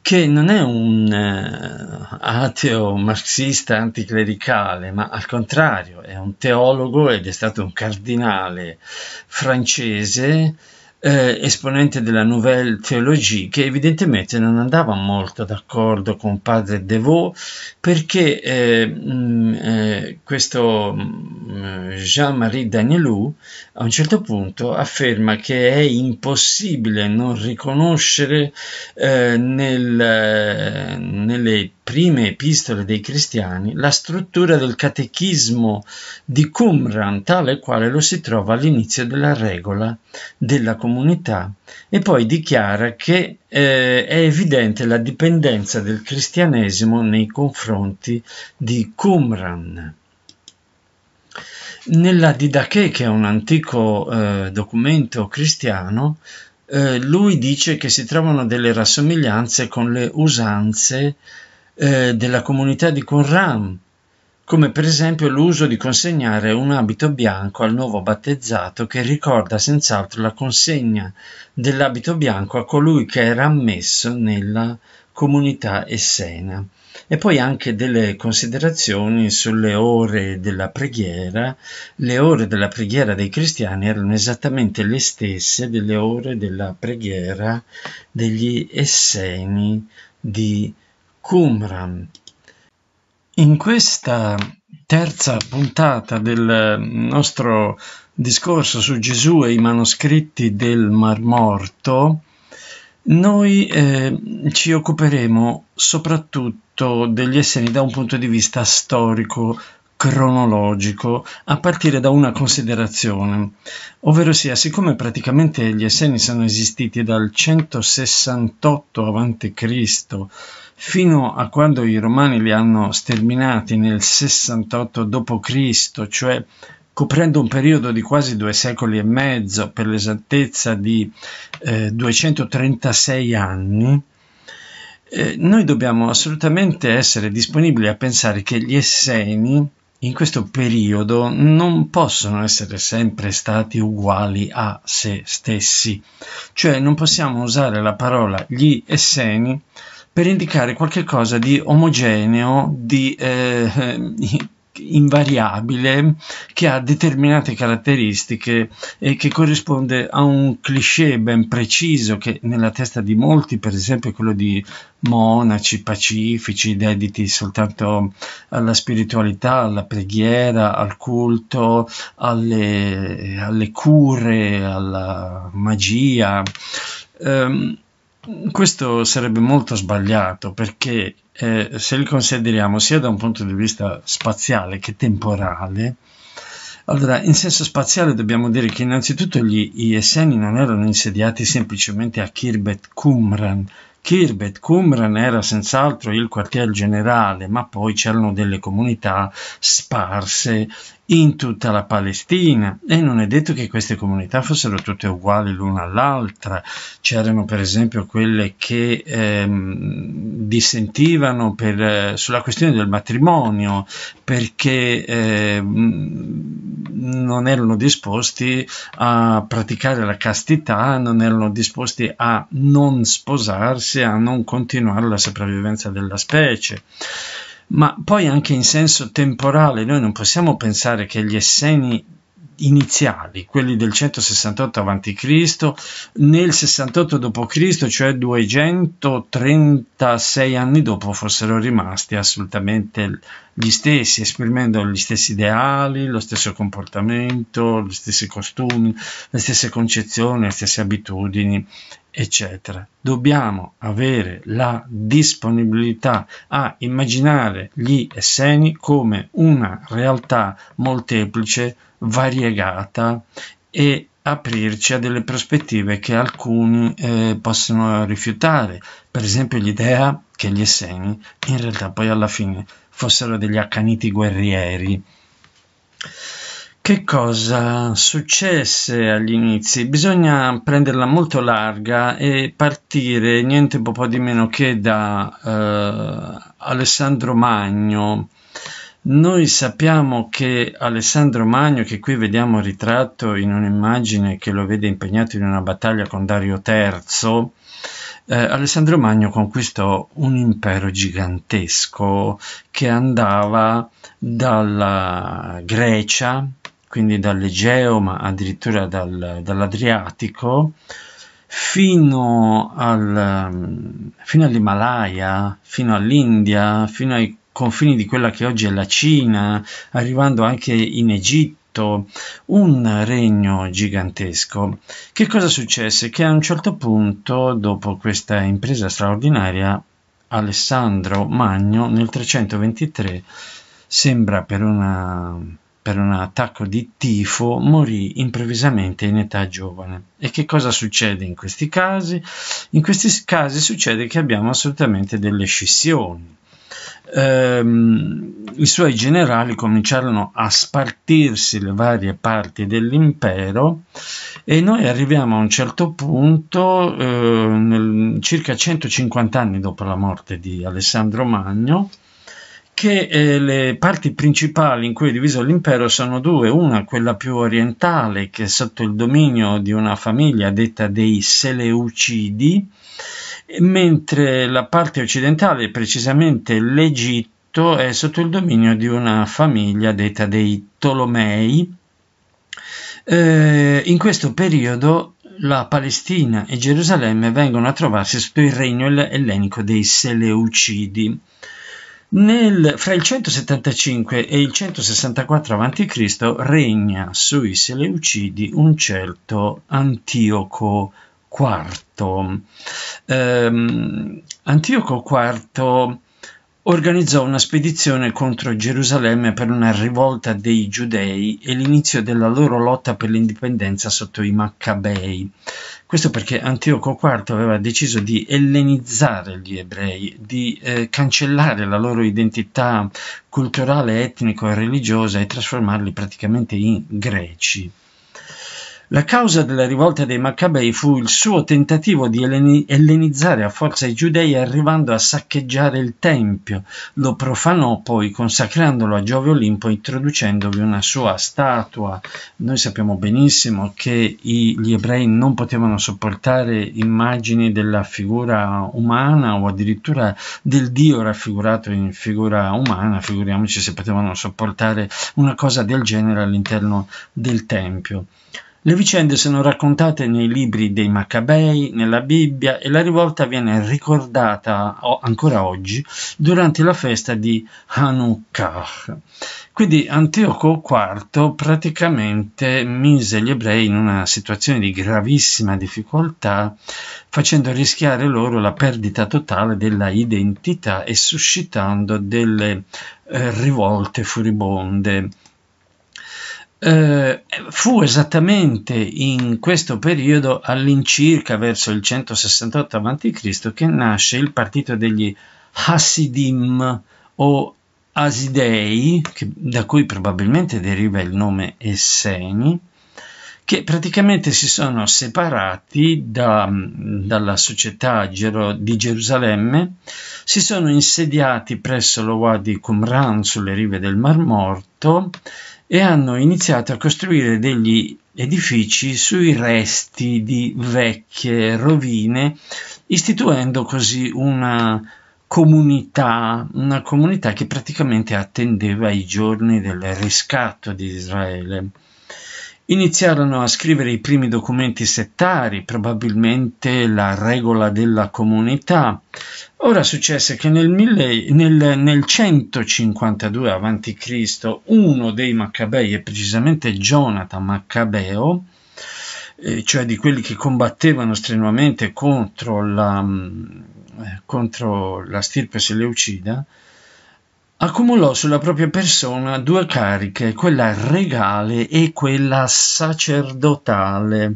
che non è un eh, ateo marxista anticlericale, ma al contrario è un teologo ed è stato un cardinale francese eh, esponente della Nouvelle Théologie, che evidentemente non andava molto d'accordo con padre Devaux, perché eh, mh, mm, eh, questo mm, Jean-Marie Danielou a un certo punto afferma che è impossibile non riconoscere eh, nel, eh, nelle prime epistole dei cristiani la struttura del catechismo di Qumran, tale quale lo si trova all'inizio della regola della comunità, e poi dichiara che eh, è evidente la dipendenza del cristianesimo nei confronti di Qumran. Nella Didache, che è un antico eh, documento cristiano, eh, lui dice che si trovano delle rassomiglianze con le usanze eh, eh, della comunità di Qumran, come per esempio l'uso di consegnare un abito bianco al nuovo battezzato che ricorda senz'altro la consegna dell'abito bianco a colui che era ammesso nella comunità essena e poi anche delle considerazioni sulle ore della preghiera. Le ore della preghiera dei cristiani erano esattamente le stesse delle ore della preghiera degli esseni di Qumran. In questa terza puntata del nostro discorso su Gesù e i manoscritti del Mar Morto, noi eh, ci occuperemo soprattutto degli esseri da un punto di vista storico, cronologico a partire da una considerazione, ovvero sia siccome praticamente gli Esseni sono esistiti dal 168 a.C fino a quando i romani li hanno sterminati nel 68 d.C., cioè coprendo un periodo di quasi due secoli e mezzo, per l'esattezza di eh, 236 anni, eh, noi dobbiamo assolutamente essere disponibili a pensare che gli esseni in questo periodo non possono essere sempre stati uguali a se stessi, cioè non possiamo usare la parola gli esseni per indicare qualcosa di omogeneo, di eh, invariabile, che ha determinate caratteristiche e che corrisponde a un cliché ben preciso che nella testa di molti, per esempio quello di monaci pacifici, dediti soltanto alla spiritualità, alla preghiera, al culto, alle, alle cure, alla magia. Um, questo sarebbe molto sbagliato perché eh, se li consideriamo sia da un punto di vista spaziale che temporale, allora in senso spaziale dobbiamo dire che innanzitutto gli Esseni non erano insediati semplicemente a Kirbet Qumran. Kirbet Qumran era senz'altro il quartier generale, ma poi c'erano delle comunità sparse in tutta la Palestina e non è detto che queste comunità fossero tutte uguali l'una all'altra. C'erano per esempio quelle che ehm, dissentivano per, eh, sulla questione del matrimonio perché ehm, non erano disposti a praticare la castità, non erano disposti a non sposarsi, a non continuare la sopravvivenza della specie ma poi anche in senso temporale noi non possiamo pensare che gli esseni iniziali, quelli del 168 a.C., nel 68 d.C., cioè 236 anni dopo, fossero rimasti assolutamente gli stessi, esprimendo gli stessi ideali, lo stesso comportamento, gli stessi costumi, le stesse concezioni, le stesse abitudini, eccetera. Dobbiamo avere la disponibilità a immaginare gli esseni come una realtà molteplice variegata e aprirci a delle prospettive che alcuni eh, possono rifiutare, per esempio l'idea che gli esseni in realtà poi alla fine fossero degli accaniti guerrieri. Che cosa successe agli inizi? Bisogna prenderla molto larga e partire niente po' di meno che da eh, Alessandro Magno, noi sappiamo che Alessandro Magno, che qui vediamo ritratto in un'immagine che lo vede impegnato in una battaglia con Dario III, eh, Alessandro Magno conquistò un impero gigantesco che andava dalla Grecia, quindi dall'Egeo, ma addirittura dal, dall'Adriatico, fino, al, fino all'Himalaya, fino all'India, fino ai confini di quella che oggi è la Cina, arrivando anche in Egitto un regno gigantesco. Che cosa successe? Che a un certo punto, dopo questa impresa straordinaria, Alessandro Magno nel 323 sembra per, una, per un attacco di tifo morì improvvisamente in età giovane. E che cosa succede in questi casi? In questi casi succede che abbiamo assolutamente delle scissioni ehm, i suoi generali cominciarono a spartirsi le varie parti dell'impero e noi arriviamo a un certo punto, eh, nel, circa 150 anni dopo la morte di Alessandro Magno, che eh, le parti principali in cui è diviso l'impero sono due, una quella più orientale che è sotto il dominio di una famiglia detta dei Seleucidi, mentre la parte occidentale, precisamente l'Egitto, è sotto il dominio di una famiglia detta dei Tolomei. Eh, in questo periodo la Palestina e Gerusalemme vengono a trovarsi sotto il regno ellenico dei Seleucidi. Nel, fra il 175 e il 164 a.C. regna sui Seleucidi un certo Antioco IV. Ehm, Antioco IV organizzò una spedizione contro Gerusalemme per una rivolta dei giudei e l'inizio della loro lotta per l'indipendenza sotto i Maccabei. Questo perché Antioco IV aveva deciso di ellenizzare gli ebrei, di eh, cancellare la loro identità culturale, etnico e religiosa e trasformarli praticamente in greci. La causa della rivolta dei Maccabei fu il suo tentativo di ellen- ellenizzare a forza i giudei arrivando a saccheggiare il Tempio. Lo profanò poi consacrandolo a Giove Olimpo introducendovi una sua statua. Noi sappiamo benissimo che i- gli ebrei non potevano sopportare immagini della figura umana o addirittura del Dio raffigurato in figura umana, figuriamoci se potevano sopportare una cosa del genere all'interno del Tempio. Le vicende sono raccontate nei libri dei Maccabei, nella Bibbia e la rivolta viene ricordata ancora oggi durante la festa di Hanukkah. Quindi Antioco IV praticamente mise gli ebrei in una situazione di gravissima difficoltà, facendo rischiare loro la perdita totale della identità e suscitando delle eh, rivolte furibonde eh, fu esattamente in questo periodo, all'incirca verso il 168 a.C., che nasce il partito degli Hasidim o Asidei, che, da cui probabilmente deriva il nome Esseni, che praticamente si sono separati da, dalla società di Gerusalemme, si sono insediati presso lo Wadi Qumran sulle rive del Mar Morto e hanno iniziato a costruire degli edifici sui resti di vecchie rovine, istituendo così una comunità, una comunità che praticamente attendeva i giorni del riscatto di Israele. Iniziarono a scrivere i primi documenti settari, probabilmente la regola della comunità. Ora successe che nel, mille, nel, nel 152 a.C. uno dei Maccabei, e precisamente Jonathan Maccabeo, eh, cioè di quelli che combattevano strenuamente contro la, mm, eh, contro la stirpe seleucida, Accumulò sulla propria persona due cariche, quella regale e quella sacerdotale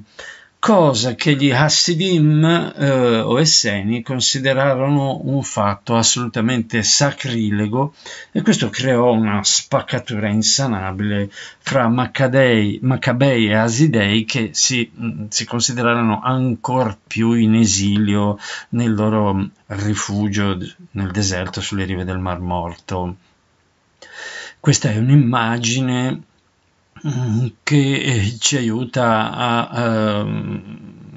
cosa che gli Hassidim eh, o Esseni considerarono un fatto assolutamente sacrilego e questo creò una spaccatura insanabile fra Maccadei, Maccabei e Asidei che si, mm, si considerarono ancora più in esilio nel loro mm, rifugio nel deserto sulle rive del Mar Morto. Questa è un'immagine Mm, che eh, ci aiuta a uh,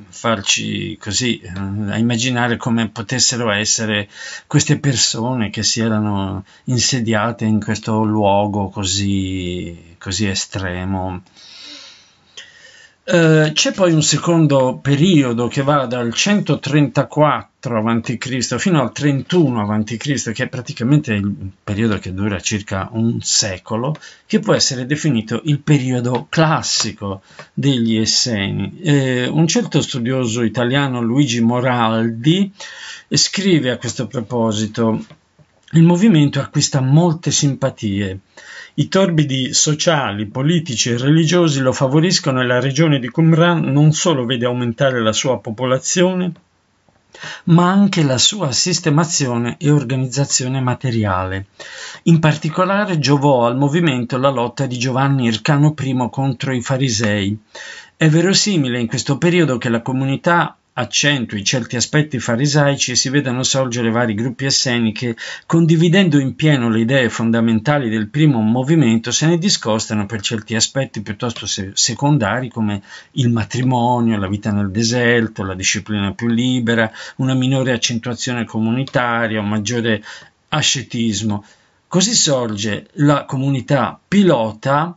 farci così, mm, a immaginare come potessero essere queste persone che si erano insediate in questo luogo così, così estremo. Eh, c'è poi un secondo periodo che va dal 134 a.C. fino al 31 a.C., che è praticamente il periodo che dura circa un secolo, che può essere definito il periodo classico degli Esseni. Eh, un certo studioso italiano, Luigi Moraldi, scrive a questo proposito il movimento acquista molte simpatie. I torbidi sociali, politici e religiosi lo favoriscono e la regione di Qumran non solo vede aumentare la sua popolazione, ma anche la sua sistemazione e organizzazione materiale. In particolare giovò al movimento la lotta di Giovanni Ircano I contro i farisei. È verosimile in questo periodo che la comunità accentui certi aspetti farisaici e si vedano sorgere vari gruppi esseni che, condividendo in pieno le idee fondamentali del primo movimento, se ne discostano per certi aspetti piuttosto se- secondari come il matrimonio, la vita nel deserto, la disciplina più libera, una minore accentuazione comunitaria, un maggiore ascetismo. Così sorge la comunità pilota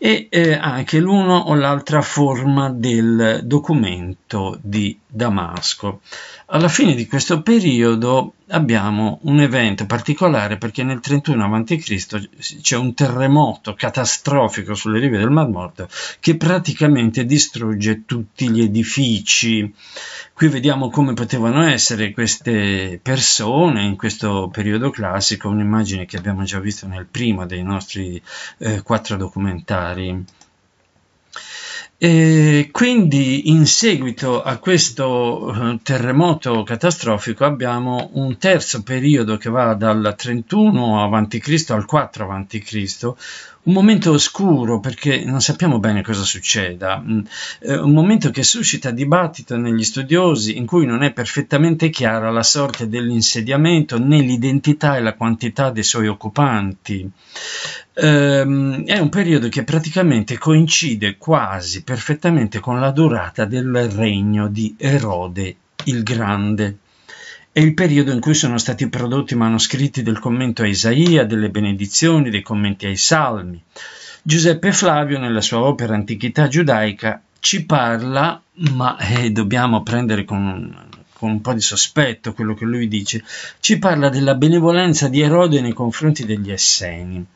e eh, anche l'uno o l'altra forma del documento di Damasco. Alla fine di questo periodo abbiamo un evento particolare perché nel 31 a.C. c'è un terremoto catastrofico sulle rive del Mar Morto che praticamente distrugge tutti gli edifici. Qui vediamo come potevano essere queste persone in questo periodo classico, un'immagine che abbiamo già visto nel primo dei nostri eh, quattro documentari. E quindi in seguito a questo eh, terremoto catastrofico abbiamo un terzo periodo che va dal 31 a.C. al 4 a.C., un momento oscuro perché non sappiamo bene cosa succeda, mm, eh, un momento che suscita dibattito negli studiosi in cui non è perfettamente chiara la sorte dell'insediamento né l'identità e la quantità dei suoi occupanti. Ehm, è un periodo che praticamente coincide quasi perfettamente con la durata del regno di Erode il Grande. È il periodo in cui sono stati prodotti i manoscritti del commento a Isaia, delle benedizioni, dei commenti ai salmi. Giuseppe Flavio, nella sua opera Antichità giudaica, ci parla, ma eh, dobbiamo prendere con, con un po' di sospetto quello che lui dice, ci parla della benevolenza di Erode nei confronti degli Esseni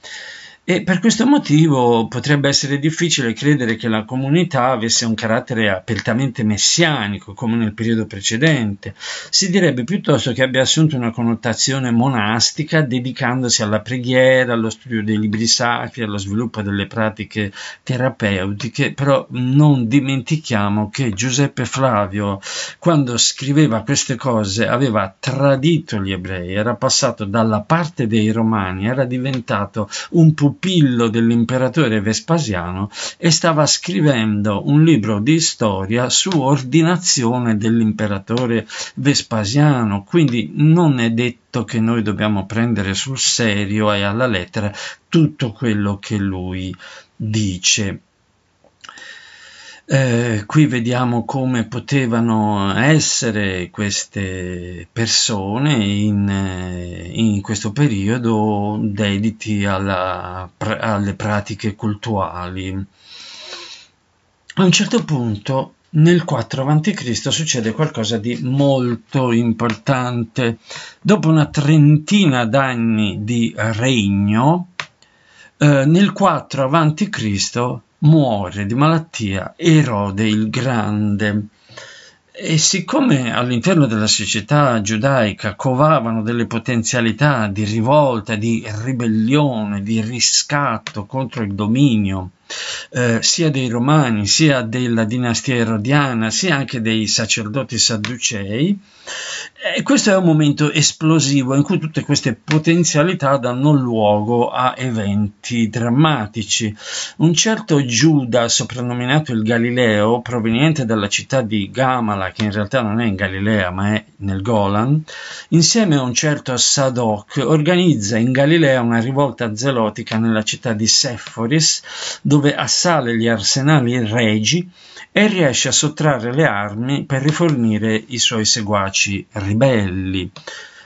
e per questo motivo potrebbe essere difficile credere che la comunità avesse un carattere apertamente messianico come nel periodo precedente. Si direbbe piuttosto che abbia assunto una connotazione monastica dedicandosi alla preghiera, allo studio dei libri sacri, allo sviluppo delle pratiche terapeutiche, però non dimentichiamo che Giuseppe Flavio quando scriveva queste cose aveva tradito gli ebrei, era passato dalla parte dei romani, era diventato un pubblicità pupillo dell'imperatore Vespasiano e stava scrivendo un libro di storia su ordinazione dell'imperatore Vespasiano, quindi non è detto che noi dobbiamo prendere sul serio e alla lettera tutto quello che lui dice. Eh, qui vediamo come potevano essere queste persone in, eh, in questo periodo dediti alla, alle pratiche cultuali. A un certo punto, nel 4 a.C., succede qualcosa di molto importante. Dopo una trentina d'anni di regno, eh, nel 4 a.C muore di malattia Erode il Grande. E siccome all'interno della società giudaica covavano delle potenzialità di rivolta, di ribellione, di riscatto contro il dominio eh, sia dei Romani, sia della dinastia erodiana, sia anche dei sacerdoti sadducei. E questo è un momento esplosivo in cui tutte queste potenzialità danno luogo a eventi drammatici. Un certo Giuda, soprannominato il Galileo, proveniente dalla città di Gamala, che in realtà non è in Galilea ma è nel Golan, insieme a un certo Sadoc, organizza in Galilea una rivolta zelotica nella città di Seforis, dove dove assale gli arsenali regi e riesce a sottrarre le armi per rifornire i suoi seguaci ribelli.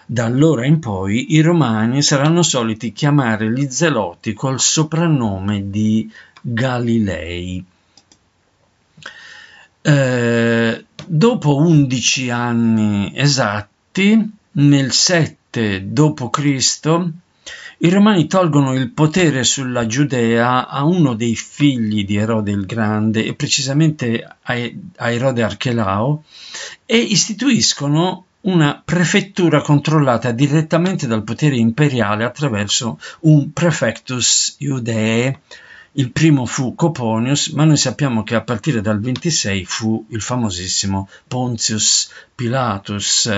Da allora in poi i romani saranno soliti chiamare gli zeloti col soprannome di Galilei. Eh, dopo 11 anni esatti, nel 7 d.C., i Romani tolgono il potere sulla Giudea a uno dei figli di Erode il Grande, e precisamente a Erode Archelao, e istituiscono una prefettura controllata direttamente dal potere imperiale attraverso un prefectus iudee. Il primo fu Coponius, ma noi sappiamo che a partire dal 26 fu il famosissimo Pontius Pilatus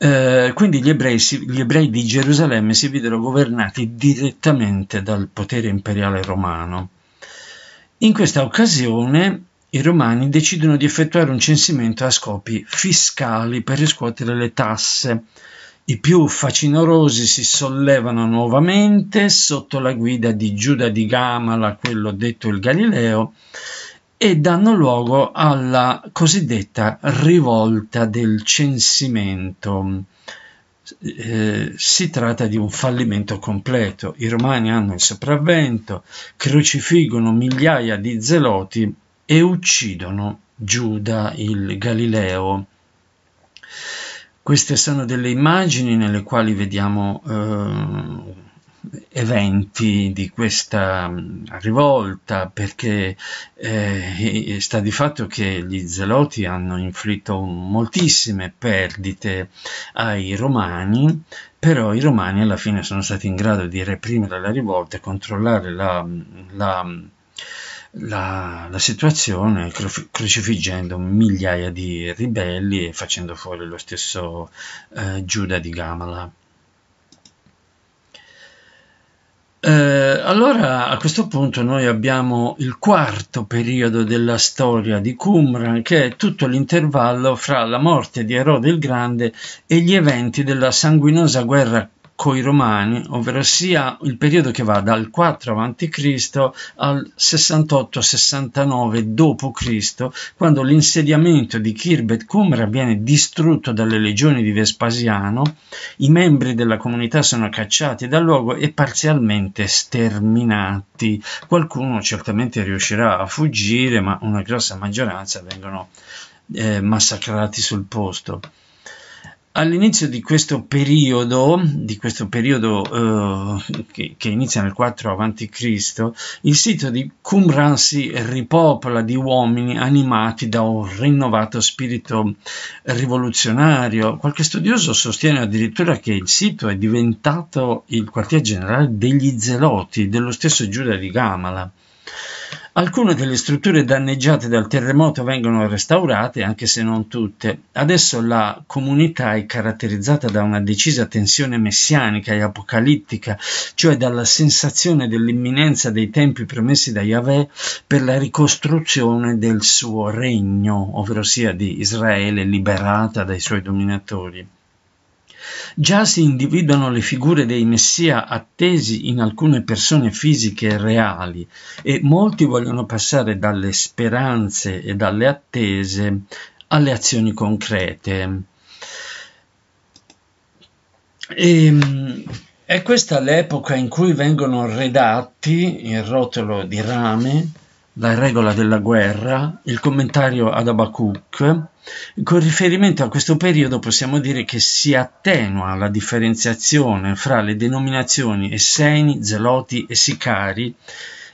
eh, quindi gli ebrei, gli ebrei di Gerusalemme si videro governati direttamente dal potere imperiale romano. In questa occasione i romani decidono di effettuare un censimento a scopi fiscali per riscuotere le tasse. I più facinorosi si sollevano nuovamente sotto la guida di Giuda di Gamala, quello detto il Galileo, e danno luogo alla cosiddetta rivolta del censimento. Eh, si tratta di un fallimento completo. I romani hanno il sopravvento, crocifiggono migliaia di zeloti e uccidono Giuda il Galileo. Queste sono delle immagini nelle quali vediamo eh, eventi di questa mm, rivolta perché eh, sta di fatto che gli zeloti hanno inflitto moltissime perdite ai romani però i romani alla fine sono stati in grado di reprimere la rivolta e controllare la, mm, la mm, la, la, situazione crocifiggendo migliaia di ribelli e facendo fuori lo stesso eh, Giuda di Gamala. Eh, allora a questo punto noi abbiamo il quarto periodo della storia di Qumran che è tutto l'intervallo fra la morte di Erode il Grande e gli eventi della sanguinosa guerra coi Romani, ovvero sia il periodo che va dal 4 a.C. al 68-69 d.C., quando l'insediamento di Kirbet Kumra viene distrutto dalle legioni di Vespasiano, i membri della comunità sono cacciati dal luogo e parzialmente sterminati. Qualcuno certamente riuscirà a fuggire, ma una grossa maggioranza vengono eh, massacrati sul posto. All'inizio di questo periodo, di questo periodo eh, che, che, inizia nel 4 a.C., il sito di Qumran si ripopola di uomini animati da un rinnovato spirito rivoluzionario. Qualche studioso sostiene addirittura che il sito è diventato il quartier generale degli zeloti, dello stesso Giuda di Gamala. Alcune delle strutture danneggiate dal terremoto vengono restaurate, anche se non tutte. Adesso la comunità è caratterizzata da una decisa tensione messianica e apocalittica, cioè dalla sensazione dell'imminenza dei tempi promessi da Yahweh per la ricostruzione del suo regno, ovvero sia di Israele liberata dai suoi dominatori. Già si individuano le figure dei messia attesi in alcune persone fisiche reali e molti vogliono passare dalle speranze e dalle attese alle azioni concrete. E, ehm, è questa l'epoca in cui vengono redatti il rotolo di rame, la regola della guerra, il commentario ad Abacuc, con riferimento a questo periodo possiamo dire che si attenua la differenziazione fra le denominazioni Esseni, Zeloti e Sicari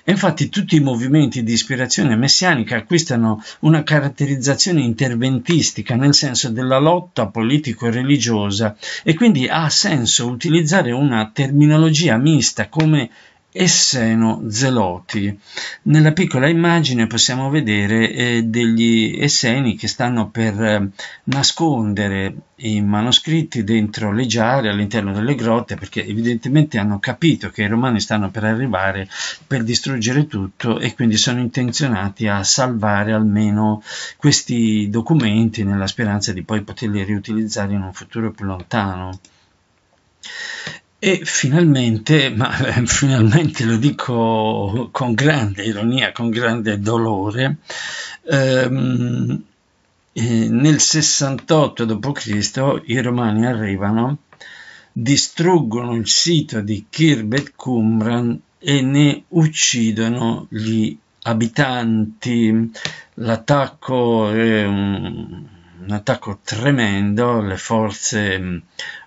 infatti tutti i movimenti di ispirazione messianica acquistano una caratterizzazione interventistica nel senso della lotta politico-religiosa e quindi ha senso utilizzare una terminologia mista come e seno zeloti. Nella piccola immagine possiamo vedere eh, degli esseni che stanno per eh, nascondere i manoscritti dentro le giare all'interno delle grotte perché evidentemente hanno capito che i romani stanno per arrivare per distruggere tutto e quindi sono intenzionati a salvare almeno questi documenti nella speranza di poi poterli riutilizzare in un futuro più lontano. E finalmente, ma eh, finalmente lo dico con grande ironia, con grande dolore, ehm, eh, nel 68 d.C. i romani arrivano, distruggono il sito di Kirbet Qumran e ne uccidono gli abitanti. L'attacco è un un attacco tremendo, le forze mm,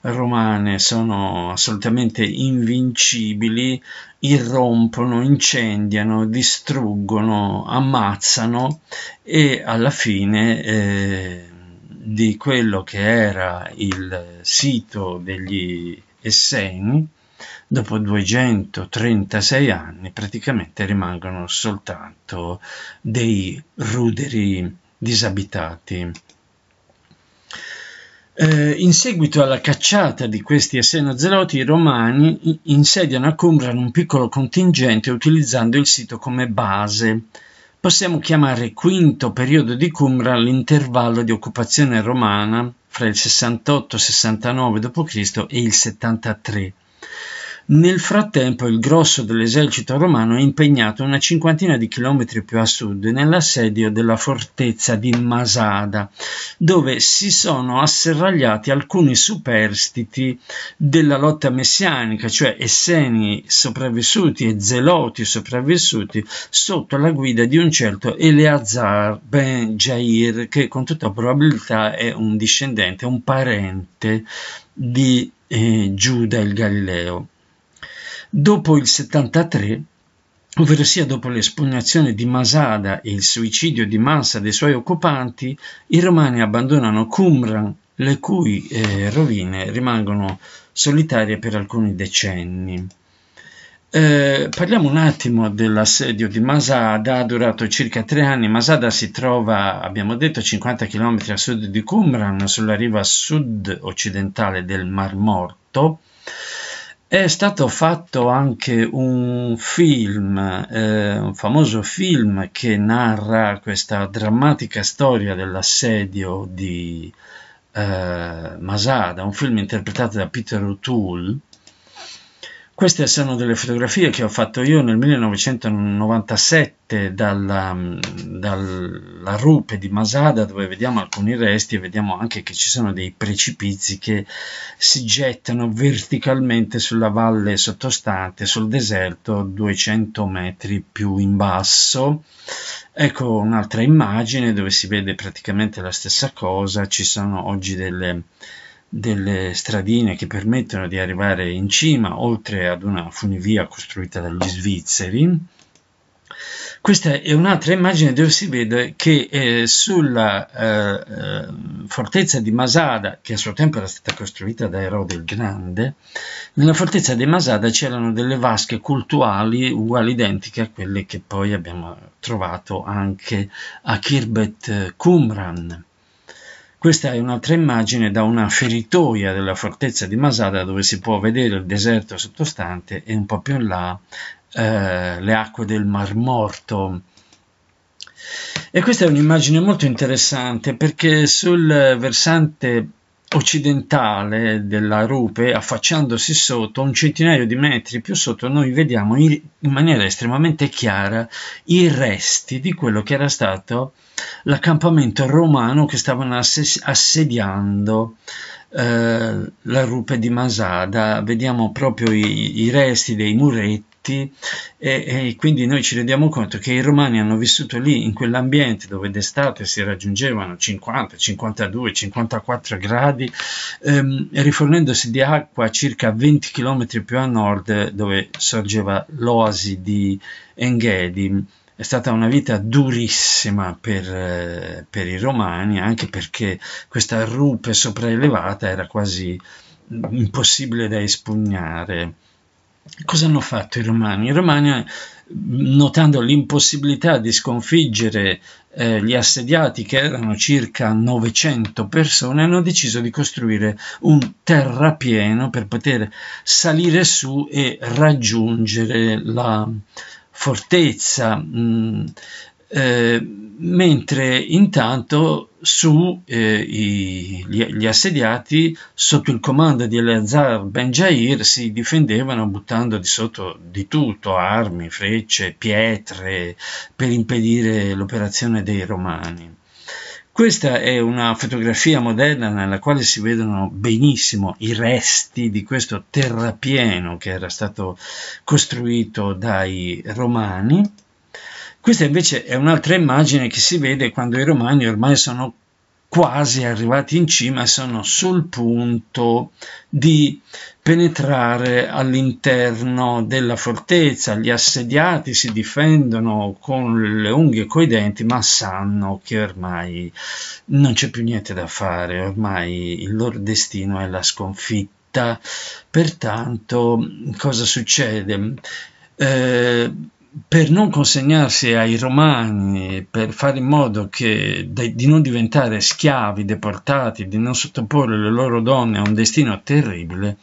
romane sono assolutamente invincibili, irrompono, incendiano, distruggono, ammazzano e alla fine eh, di quello che era il sito degli Esseni, dopo 236 anni praticamente rimangono soltanto dei ruderi disabitati. Eh, in seguito alla cacciata di questi esenozeloti, i romani insediano a Cumbrano un piccolo contingente utilizzando il sito come base. Possiamo chiamare quinto periodo di Cumra l'intervallo di occupazione romana fra il 68-69 d.C. e il 73. Nel frattempo il grosso dell'esercito romano è impegnato una cinquantina di chilometri più a sud nell'assedio della fortezza di Masada, dove si sono asserragliati alcuni superstiti della lotta messianica, cioè esseni sopravvissuti e zeloti sopravvissuti sotto la guida di un certo Eleazar ben Jair, che con tutta probabilità è un discendente, un parente di eh, Giuda il Galileo. Dopo il 73, ovvero sia dopo l'espugnazione di Masada e il suicidio di Mansa dei suoi occupanti, i romani abbandonano Qumran, le cui eh, rovine rimangono solitarie per alcuni decenni. Eh, parliamo un attimo dell'assedio di Masada, durato circa tre anni. Masada si trova, abbiamo detto, a 50 km a sud di Qumran, sulla riva sud-occidentale del Mar Morto. È stato fatto anche un film, eh, un famoso film che narra questa drammatica storia dell'assedio di eh, Masada, un film interpretato da Peter O'Toole queste sono delle fotografie che ho fatto io nel 1997 dalla, dalla, rupe di Masada dove vediamo alcuni resti e vediamo anche che ci sono dei precipizi che si gettano verticalmente sulla valle sottostante, sul deserto 200 metri più in basso. Ecco un'altra immagine dove si vede praticamente la stessa cosa, ci sono oggi delle delle stradine che permettono di arrivare in cima, oltre ad una funivia costruita dagli svizzeri. Questa è un'altra immagine dove si vede che eh, sulla eh, eh fortezza di Masada, che a suo tempo era stata costruita da Erode il Grande, nella fortezza di Masada c'erano delle vasche cultuali uguali identiche a quelle che poi abbiamo trovato anche a Kirbet eh, Qumran. Questa è un'altra immagine da una feritoia della fortezza di Masada dove si può vedere il deserto sottostante e un po' più in là eh, le acque del Mar Morto. E questa è un'immagine molto interessante perché sul versante occidentale della rupe, affacciandosi sotto, un centinaio di metri più sotto, noi vediamo in maniera estremamente chiara i resti di quello che era stato l'accampamento romano che stavano assediando eh, la rupe di Masada. Vediamo proprio i, i resti dei muretti diritti e, e, quindi noi ci rendiamo conto che i romani hanno vissuto lì in quell'ambiente dove d'estate si raggiungevano 50, 52, 54 gradi, ehm, rifornendosi di acqua circa 20 km più a nord dove sorgeva l'oasi di Engedi. È stata una vita durissima per, eh, per i romani, anche perché questa rupe sopraelevata era quasi mm, impossibile da espugnare. Cosa hanno fatto i romani? I romani, notando l'impossibilità di sconfiggere eh, gli assediati, che erano circa 900 persone, hanno deciso di costruire un terrapieno per poter salire su e raggiungere la fortezza. Mh, eh, mentre intanto su eh, i, gli, gli, assediati sotto il comando di Eleazar Ben Jair si difendevano buttando di sotto di tutto, armi, frecce, pietre per impedire l'operazione dei romani. Questa è una fotografia moderna nella quale si vedono benissimo i resti di questo terrapieno che era stato costruito dai romani questa invece è un'altra immagine che si vede quando i romani ormai sono quasi arrivati in cima e sono sul punto di penetrare all'interno della fortezza. Gli assediati si difendono con le unghie e coi denti, ma sanno che ormai non c'è più niente da fare, ormai il loro destino è la sconfitta. Pertanto, cosa succede? Eh, per non consegnarsi ai romani, per fare in modo che, di non diventare schiavi, deportati, di non sottoporre le loro donne a un destino terribile,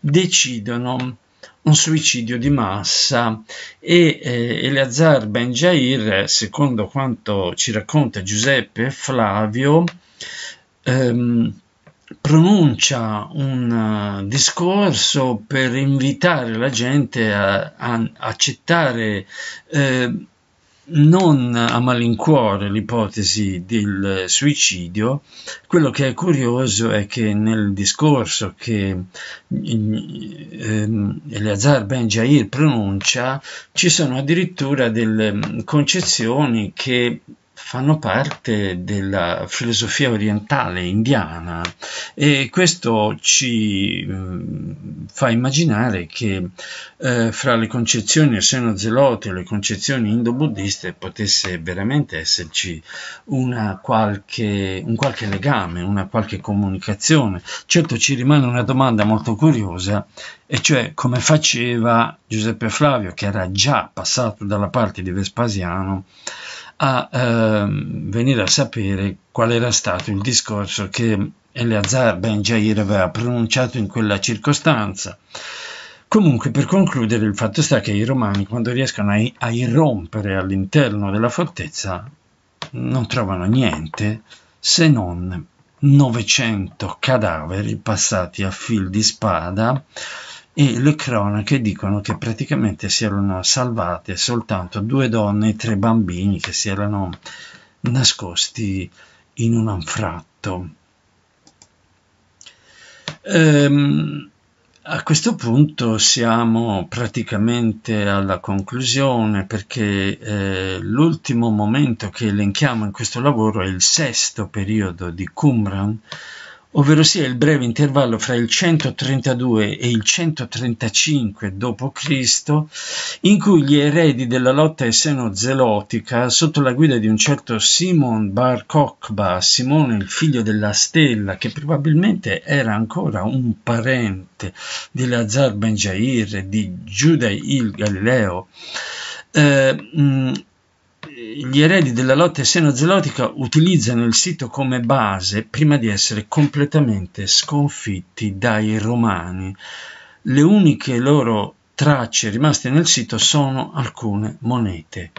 decidono un suicidio di massa e eh, Eleazar Ben Jair, secondo quanto ci racconta Giuseppe Flavio, ehm, pronuncia un eh, discorso per invitare la gente a, a accettare eh, non a malincuore l'ipotesi del suicidio, quello che è curioso è che nel discorso che eh, Eleazar Ben Jair pronuncia ci sono addirittura delle mm, concezioni che fanno parte della filosofia orientale indiana e questo ci mh, mm, fa immaginare che eh, fra le concezioni seno senozelote e le concezioni indo-buddiste potesse veramente esserci qualche, un qualche legame, una qualche comunicazione. Certo ci rimane una domanda molto curiosa e cioè come faceva Giuseppe Flavio che era già passato dalla parte di Vespasiano a ehm, venire a sapere qual era stato il discorso che Eleazar Ben Jair aveva pronunciato in quella circostanza. Comunque, per concludere, il fatto sta che i romani, quando riescono a, a irrompere all'interno della fortezza, non trovano niente se non 900 cadaveri passati a fil di spada, e le cronache dicono che praticamente si erano salvate soltanto due donne e tre bambini che si erano nascosti in un anfratto. Ehm, a questo punto siamo praticamente alla conclusione perché eh, l'ultimo momento che elenchiamo in questo lavoro è il sesto periodo di Qumran ovvero sia il breve intervallo fra il 132 e il 135 d.C., in cui gli eredi della lotta esseno-zelotica, sotto la guida di un certo Simon Bar Kokhba, Simone il figlio della stella, che probabilmente era ancora un parente di Lazar Ben Jair e di Giuda il Galileo, eh, gli eredi della lotta esseno-zelotica utilizzano il sito come base prima di essere completamente sconfitti dai romani. Le uniche loro tracce rimaste nel sito sono alcune monete.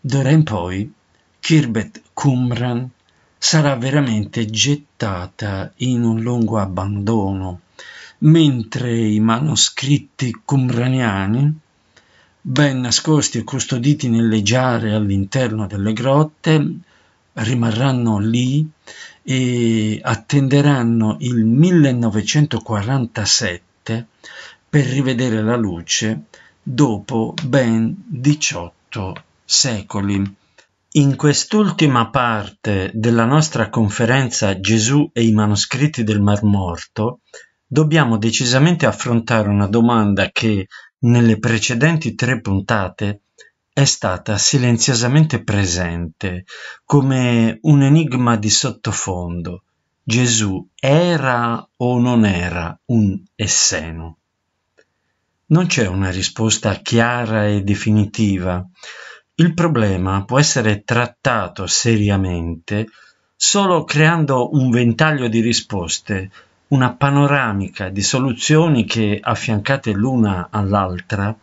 D'ora in poi Kirbet Qumran sarà veramente gettata in un lungo abbandono, mentre i manoscritti qumraniani ben nascosti e custoditi nelle giare all'interno delle grotte, rimarranno lì e attenderanno il 1947 per rivedere la luce dopo ben 18 secoli. In quest'ultima parte della nostra conferenza Gesù e i manoscritti del Mar Morto dobbiamo decisamente affrontare una domanda che nelle precedenti tre puntate è stata silenziosamente presente come un enigma di sottofondo. Gesù era o non era un esseno? Non c'è una risposta chiara e definitiva. Il problema può essere trattato seriamente solo creando un ventaglio di risposte una panoramica di soluzioni che, affiancate l'una all'altra,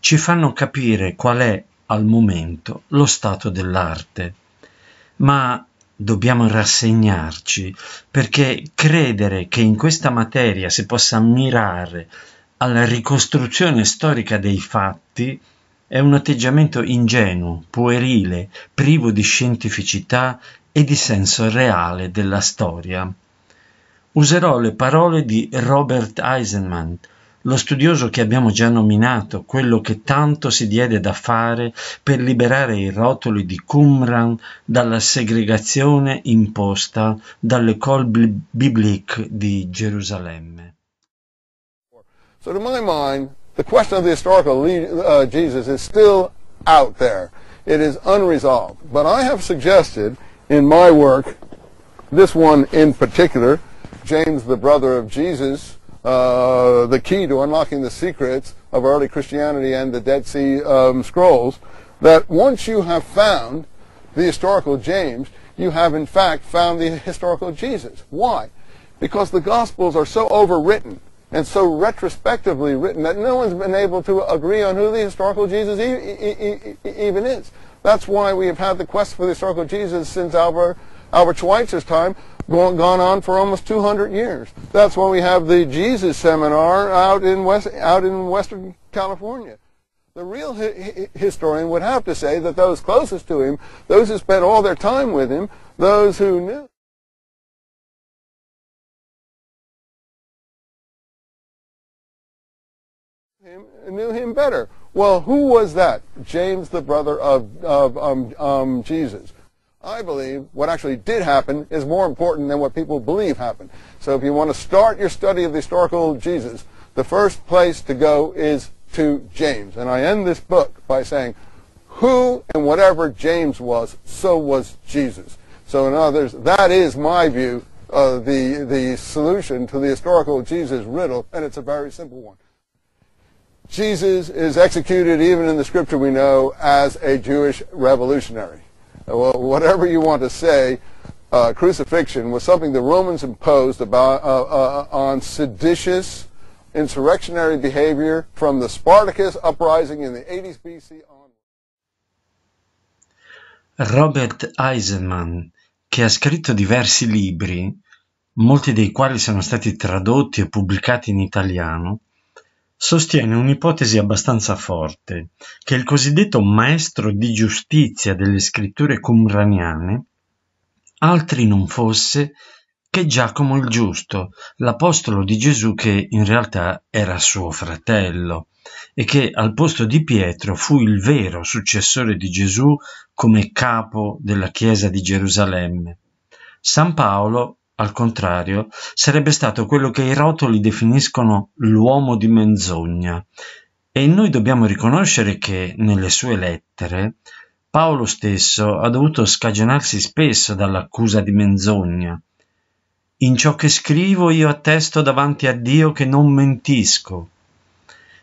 ci fanno capire qual è al momento lo stato dell'arte. Ma dobbiamo rassegnarci perché credere che in questa materia si possa ammirare alla ricostruzione storica dei fatti è un atteggiamento ingenuo, puerile, privo di scientificità e di senso reale della storia. Userò le parole di Robert Eisenman, lo studioso che abbiamo già nominato, quello che tanto si diede da fare per liberare i rotoli di Qumran dalla segregazione imposta dall'École biblique di Gerusalemme. So to my mind, the question of the historical uh, Jesus is still out there. It is unresolved. But I have suggested in my work, this one in particular, James, the brother of Jesus, uh, the key to unlocking the secrets of early Christianity and the Dead Sea um, Scrolls, that once you have found the historical James, you have in fact found the historical Jesus. Why? Because the Gospels are so overwritten and so retrospectively written that no one's been able to agree on who the historical Jesus e e e even is. That's why we have had the quest for the historical Jesus since Albert Albert Schweitzer's time, gone on for almost 200 years. That's why we have the Jesus seminar out in, West, out in Western California. The real hi historian would have to say that those closest to him, those who spent all their time with him, those who knew. Him, knew him better. Well, who was that? James, the brother of, of um, um, Jesus. I believe what actually did happen is more important than what people believe happened. So if you want to start your study of the historical Jesus, the first place to go is to James. And I end this book by saying, who and whatever James was, so was Jesus. So in others, that is my view of the, the solution to the historical Jesus riddle, and it's a very simple one. Jesus is executed, even in the scripture we know, as a Jewish revolutionary. Well, whatever you want to say, uh, crucifixion was something the Romans imposed about, uh, uh, on seditious, insurrectionary behavior from the Spartacus uprising in the 80s BC on. Robert Eisenman, che ha scritto diversi libri, molti dei quali sono stati tradotti e pubblicati in italiano, sostiene un'ipotesi abbastanza forte, che il cosiddetto maestro di giustizia delle scritture cumraniane altri non fosse che Giacomo il Giusto, l'apostolo di Gesù che in realtà era suo fratello e che al posto di Pietro fu il vero successore di Gesù come capo della Chiesa di Gerusalemme. San Paolo al contrario, sarebbe stato quello che i rotoli definiscono l'uomo di menzogna. E noi dobbiamo riconoscere che, nelle sue lettere, Paolo stesso ha dovuto scagionarsi spesso dall'accusa di menzogna. In ciò che scrivo io attesto davanti a Dio che non mentisco.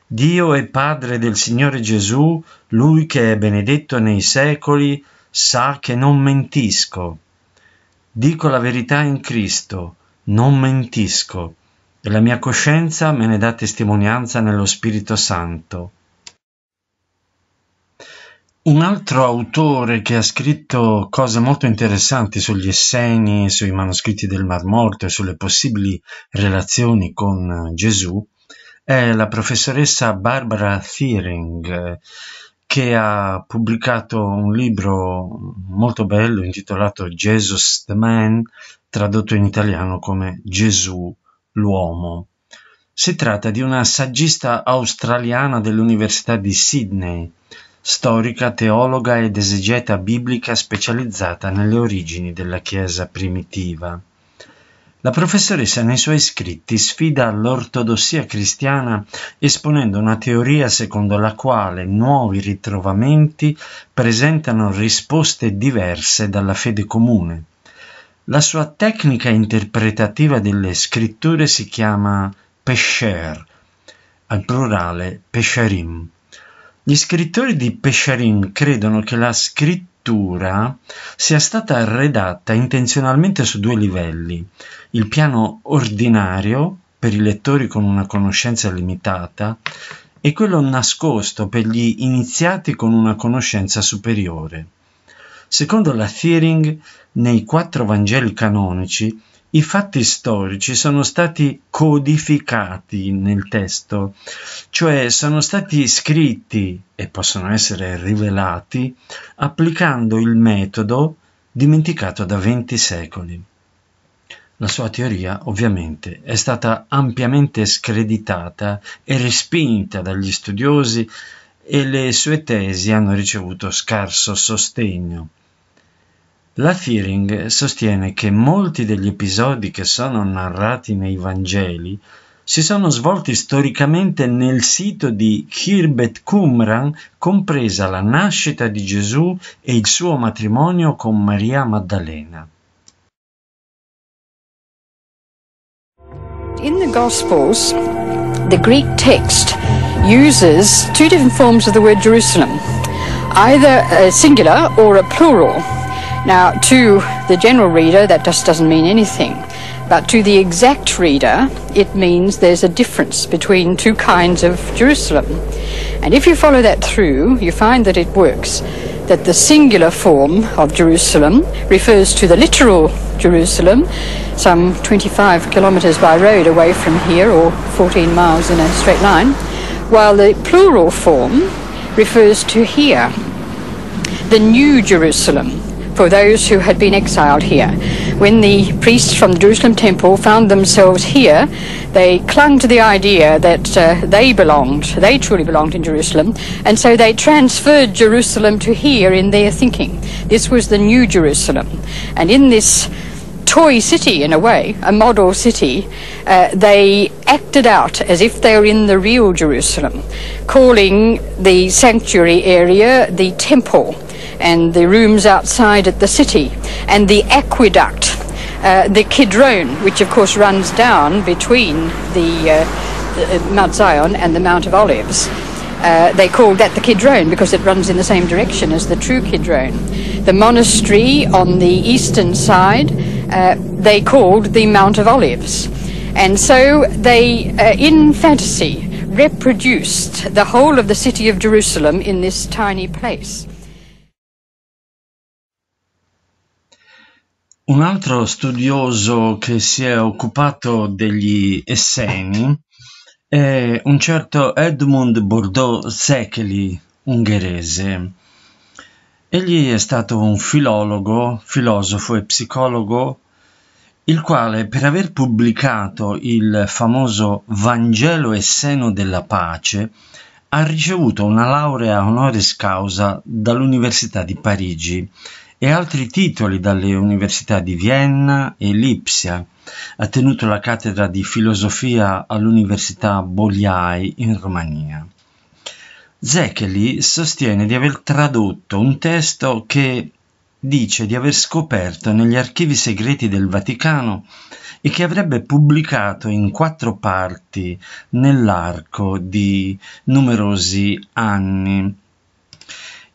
Dio è Padre del Signore Gesù, Lui che è benedetto nei secoli, sa che non mentisco. Dico la verità in Cristo, non mentisco, e la mia coscienza me ne dà testimonianza nello Spirito Santo. Un altro autore che ha scritto cose molto interessanti sugli Esseni, sui manoscritti del Mar Morto e sulle possibili relazioni con Gesù è la professoressa Barbara Thiering, che ha pubblicato un libro molto bello intitolato Jesus the Man, tradotto in italiano come Gesù l'uomo. Si tratta di una saggista australiana dell'Università di Sydney, storica, teologa ed esegeta biblica specializzata nelle origini della Chiesa primitiva. La professoressa nei suoi scritti sfida l'ortodossia cristiana esponendo una teoria secondo la quale nuovi ritrovamenti presentano risposte diverse dalla fede comune. La sua tecnica interpretativa delle scritture si chiama pesher, al plurale pesherim. Gli scrittori di pesherim credono che la scrittura architettura sia stata redatta intenzionalmente su due livelli, il piano ordinario per i lettori con una conoscenza limitata e quello nascosto per gli iniziati con una conoscenza superiore. Secondo la Thiering, nei quattro Vangeli canonici i fatti storici sono stati codificati nel testo, cioè sono stati scritti e possono essere rivelati applicando il metodo dimenticato da 20 secoli. La sua teoria ovviamente è stata ampiamente screditata e respinta dagli studiosi e le sue tesi hanno ricevuto scarso sostegno. La Fearing sostiene che molti degli episodi che sono narrati nei Vangeli si sono svolti storicamente nel sito di Kirbet Qumran, compresa la nascita di Gesù e il suo matrimonio con Maria Maddalena. In the Gospels, the Greek text uses two different forms of the word Jerusalem, either a singular or a plural. Now, to the general reader, that just doesn't mean anything. But to the exact reader, it means there's a difference between two kinds of Jerusalem. And if you follow that through, you find that it works. That the singular form of Jerusalem refers to the literal Jerusalem, some 25 kilometres by road away from here, or 14 miles in a straight line, while the plural form refers to here, the New Jerusalem, for those who had been exiled here. When the priests from the Jerusalem temple found themselves here, they clung to the idea that uh, they belonged, they truly belonged in Jerusalem, and so they transferred Jerusalem to here in their thinking. This was the new Jerusalem. And in this toy city in a way, a model city, uh, they acted out as if they were in the real Jerusalem, calling the sanctuary area the temple and the rooms outside at the city, and the aqueduct, uh, the Kidron, which of course runs down between the, uh, the uh, Mount Zion and the Mount of Olives. Uh, they called that the Kidron because it runs in the same direction as the true Kidron. The monastery on the eastern side uh, they called the Mount of Olives. And so they, uh, in fantasy, reproduced the whole of the city of Jerusalem in this tiny place. Un altro studioso che si è occupato degli Esseni è un certo Edmund Bordeaux Sekely, ungherese. Egli è stato un filologo, filosofo e psicologo, il quale per aver pubblicato il famoso Vangelo Esseno della Pace ha ricevuto una laurea honoris causa dall'Università di Parigi e altri titoli dalle università di Vienna e Lipsia. Ha tenuto la cattedra di filosofia all'Università Bogliai in Romania. Zekeli sostiene di aver tradotto un testo che dice di aver scoperto negli archivi segreti del Vaticano e che avrebbe pubblicato in quattro parti nell'arco di numerosi anni.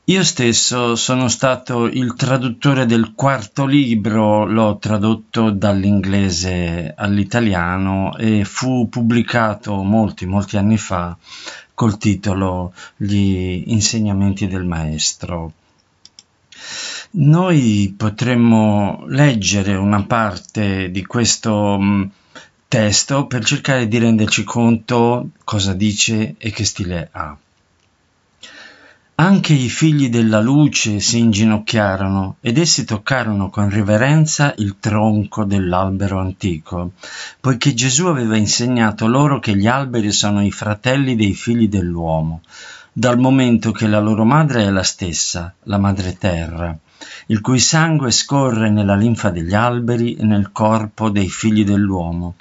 Io stesso sono stato il traduttore del quarto libro, l'ho tradotto dall'inglese all'italiano e fu pubblicato molti, molti anni fa col titolo Gli insegnamenti del maestro. Noi potremmo leggere una parte di questo mm, testo per cercare di renderci conto cosa dice e che stile ha. Anche i figli della luce si inginocchiarono ed essi toccarono con riverenza il tronco dell'albero antico, poiché Gesù aveva insegnato loro che gli alberi sono i fratelli dei figli dell'uomo, dal momento che la loro madre è la stessa, la madre terra il cui sangue scorre nella linfa degli alberi e nel corpo dei figli dell'uomo.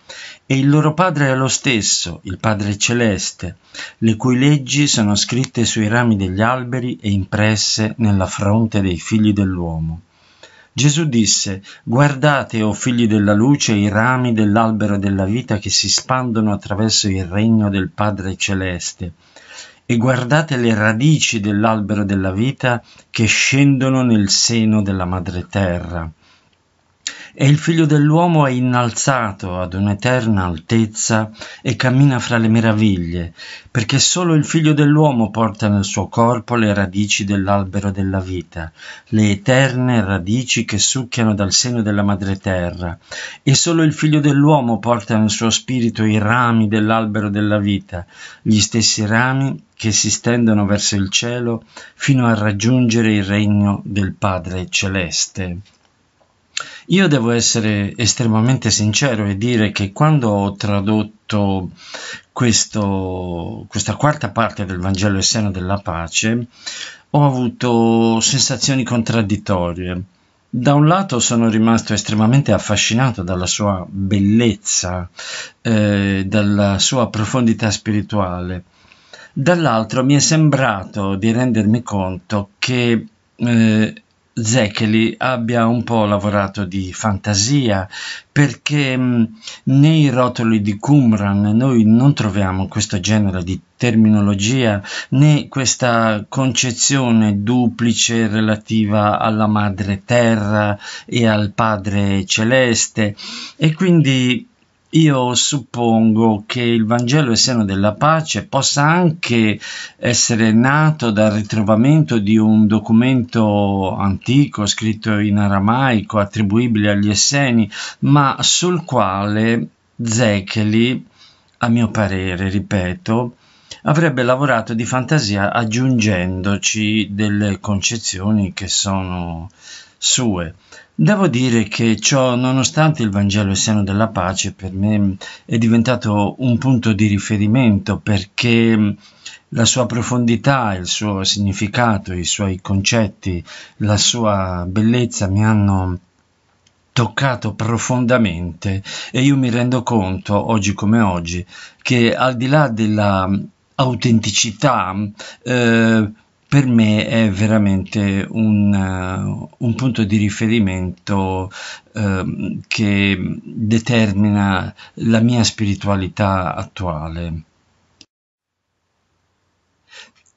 E il loro padre è lo stesso, il Padre celeste, le cui leggi sono scritte sui rami degli alberi e impresse nella fronte dei figli dell'uomo. Gesù disse, guardate, o oh figli della luce, i rami dell'albero della vita che si spandono attraverso il regno del Padre celeste e guardate le radici dell'albero della vita che scendono nel seno della madre terra e il figlio dell'uomo è innalzato ad un'eterna altezza e cammina fra le meraviglie, perché solo il figlio dell'uomo porta nel suo corpo le radici dell'albero della vita, le eterne radici che succhiano dal seno della madre terra, e solo il figlio dell'uomo porta nel suo spirito i rami dell'albero della vita, gli stessi rami che si stendono verso il cielo fino a raggiungere il regno del Padre celeste. Io devo essere estremamente sincero e dire che quando ho tradotto questo, questa quarta parte del Vangelo Esseno della Pace ho avuto sensazioni contraddittorie. Da un lato sono rimasto estremamente affascinato dalla sua bellezza, eh, dalla sua profondità spirituale, dall'altro mi è sembrato di rendermi conto che eh, Zecheli abbia un po' lavorato di fantasia perché mm, nei rotoli di Qumran noi non troviamo questo genere di terminologia né questa concezione duplice relativa alla madre terra e al padre celeste e quindi io suppongo che il Vangelo e seno della pace possa anche essere nato dal ritrovamento di un documento antico scritto in aramaico attribuibile agli Esseni, ma sul quale Zecheli, a mio parere, ripeto, avrebbe lavorato di fantasia aggiungendoci delle concezioni che sono sue. Devo dire che ciò, nonostante il Vangelo siano della pace, per me è diventato un punto di riferimento perché mm, la sua profondità, il suo significato, i suoi concetti, la sua bellezza mi hanno toccato profondamente e io mi rendo conto, oggi come oggi, che al di là della mm, autenticità, mm, eh, per me è veramente un, uh, un punto di riferimento uh, che determina la mia spiritualità attuale.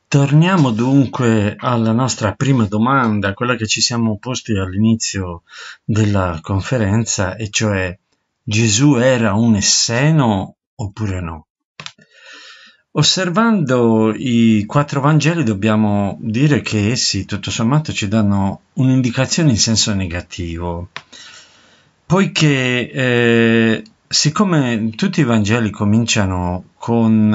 Torniamo dunque alla nostra prima domanda, quella che ci siamo posti all'inizio della conferenza, e cioè Gesù era un esseno oppure no? Osservando i quattro Vangeli dobbiamo dire che essi tutto sommato ci danno un'indicazione in senso negativo, poiché eh, siccome tutti i Vangeli cominciano con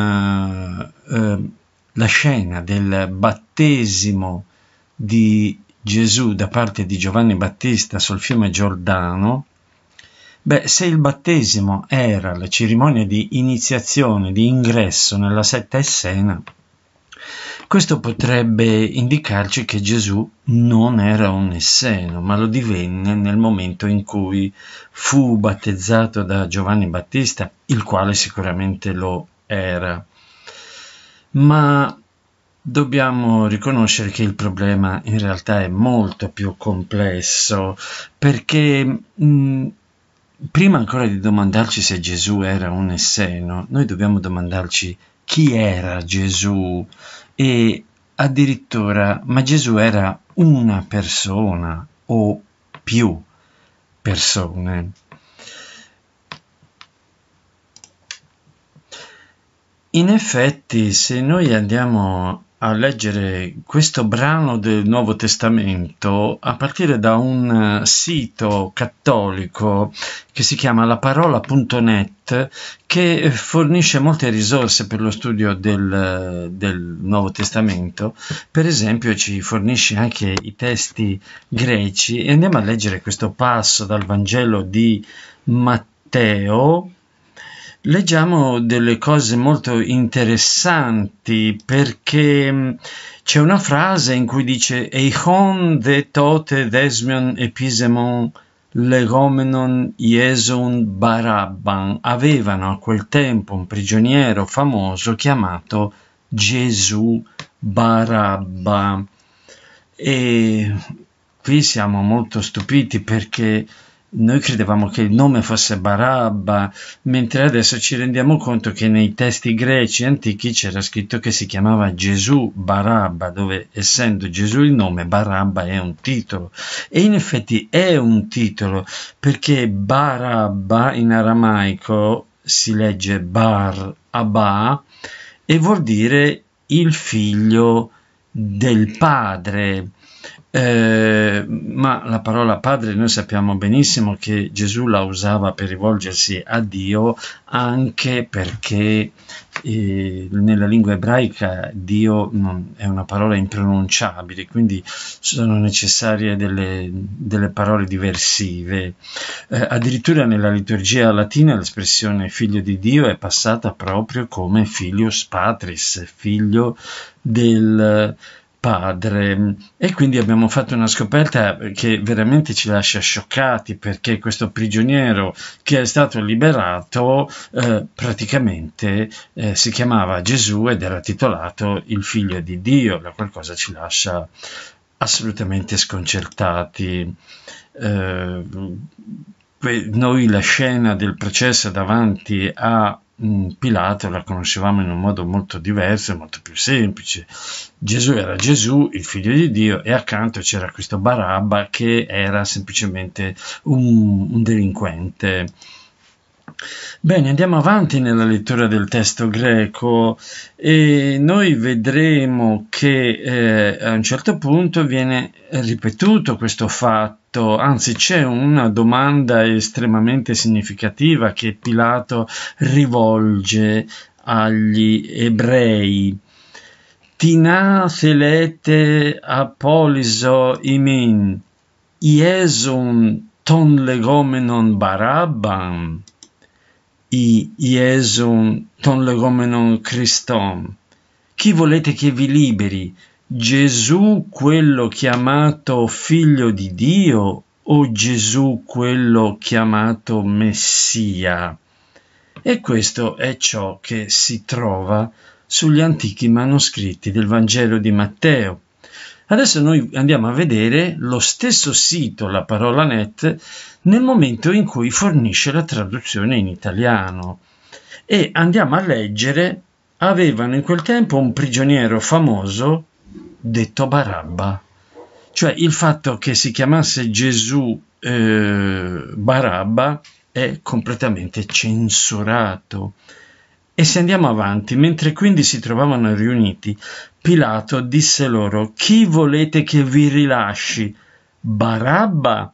eh, eh la scena del battesimo di Gesù da parte di Giovanni Battista sul fiume Giordano, Beh, se il battesimo era la cerimonia di iniziazione, di ingresso nella setta essena, questo potrebbe indicarci che Gesù non era un esseno, ma lo divenne nel momento in cui fu battezzato da Giovanni Battista, il quale sicuramente lo era. Ma dobbiamo riconoscere che il problema in realtà è molto più complesso perché mh, prima ancora di domandarci se Gesù era un esseno, noi dobbiamo domandarci chi era Gesù e addirittura ma Gesù era una persona o più persone. In effetti, se noi andiamo a leggere questo brano del Nuovo Testamento a partire da un eh, sito cattolico che si chiama laparola.net che fornisce molte risorse per lo studio del, del, Nuovo Testamento. Per esempio ci fornisce anche i testi greci e andiamo a leggere questo passo dal Vangelo di Matteo leggiamo delle cose molto interessanti perché mm, c'è una frase in cui dice «Eichon de tote desmion episemon legomenon Ieson Barabban». Avevano a quel tempo un prigioniero famoso chiamato Gesù Barabba. E qui siamo molto stupiti perché noi credevamo che il nome fosse Barabba, mentre adesso ci rendiamo conto che nei testi greci antichi c'era scritto che si chiamava Gesù Barabba, dove essendo Gesù il nome, Barabba è un titolo. E in effetti è un titolo, perché Barabba in aramaico si legge Bar Abba e vuol dire il figlio del padre eh, ma la parola padre noi sappiamo benissimo che Gesù la usava per rivolgersi a Dio anche perché eh, nella lingua ebraica Dio non, è una parola impronunciabile, quindi sono necessarie delle, delle parole diversive. Eh, addirittura nella liturgia latina l'espressione figlio di Dio è passata proprio come filius patris, figlio del padre e quindi abbiamo fatto una scoperta che veramente ci lascia scioccati perché questo prigioniero che è stato liberato eh, praticamente eh, si chiamava Gesù ed era titolato il figlio di Dio, la qualcosa ci lascia assolutamente sconcertati. Eh, noi la scena del processo davanti a Pilato la conoscevamo in un modo molto diverso, molto più semplice. Gesù era Gesù, il figlio di Dio, e accanto c'era questo Barabba che era semplicemente un, un delinquente Bene, andiamo avanti nella lettura del testo greco e noi vedremo che eh, a un certo punto viene ripetuto questo fatto, anzi c'è una domanda estremamente significativa che Pilato rivolge agli ebrei. Tina selete apoliso imin, iesun ton legomenon barabban i Iesum non legomenon Christom. Chi volete che vi liberi? Gesù quello chiamato figlio di Dio o Gesù quello chiamato Messia? E questo è ciò che si trova sugli antichi manoscritti del Vangelo di Matteo. Adesso noi andiamo a vedere lo stesso sito, la parola net, nel momento in cui fornisce la traduzione in italiano. E andiamo a leggere, avevano in quel tempo un prigioniero famoso detto Barabba. Cioè il fatto che si chiamasse Gesù eh, Barabba è completamente censurato. E se andiamo avanti, mentre quindi si trovavano riuniti, Pilato disse loro: Chi volete che vi rilasci? Barabba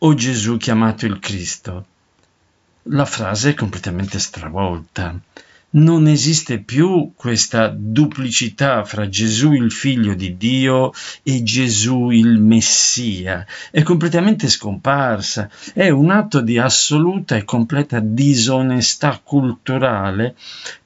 o Gesù chiamato il Cristo. La frase è completamente stravolta. Non esiste più questa duplicità fra Gesù il figlio di Dio e Gesù il Messia. È completamente scomparsa. È un atto di assoluta e completa disonestà culturale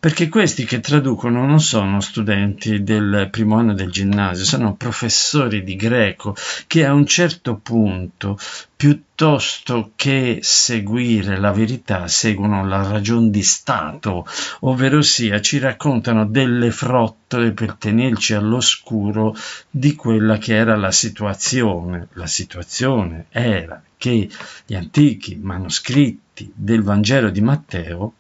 perché questi che traducono non sono studenti del primo anno del ginnasio, sono professori di greco che a un certo punto, piuttosto che seguire la verità, seguono la ragion di Stato, ovvero sia ci raccontano delle frottole per tenerci all'oscuro di quella che era la situazione. La situazione era che gli antichi manoscritti del Vangelo di Matteo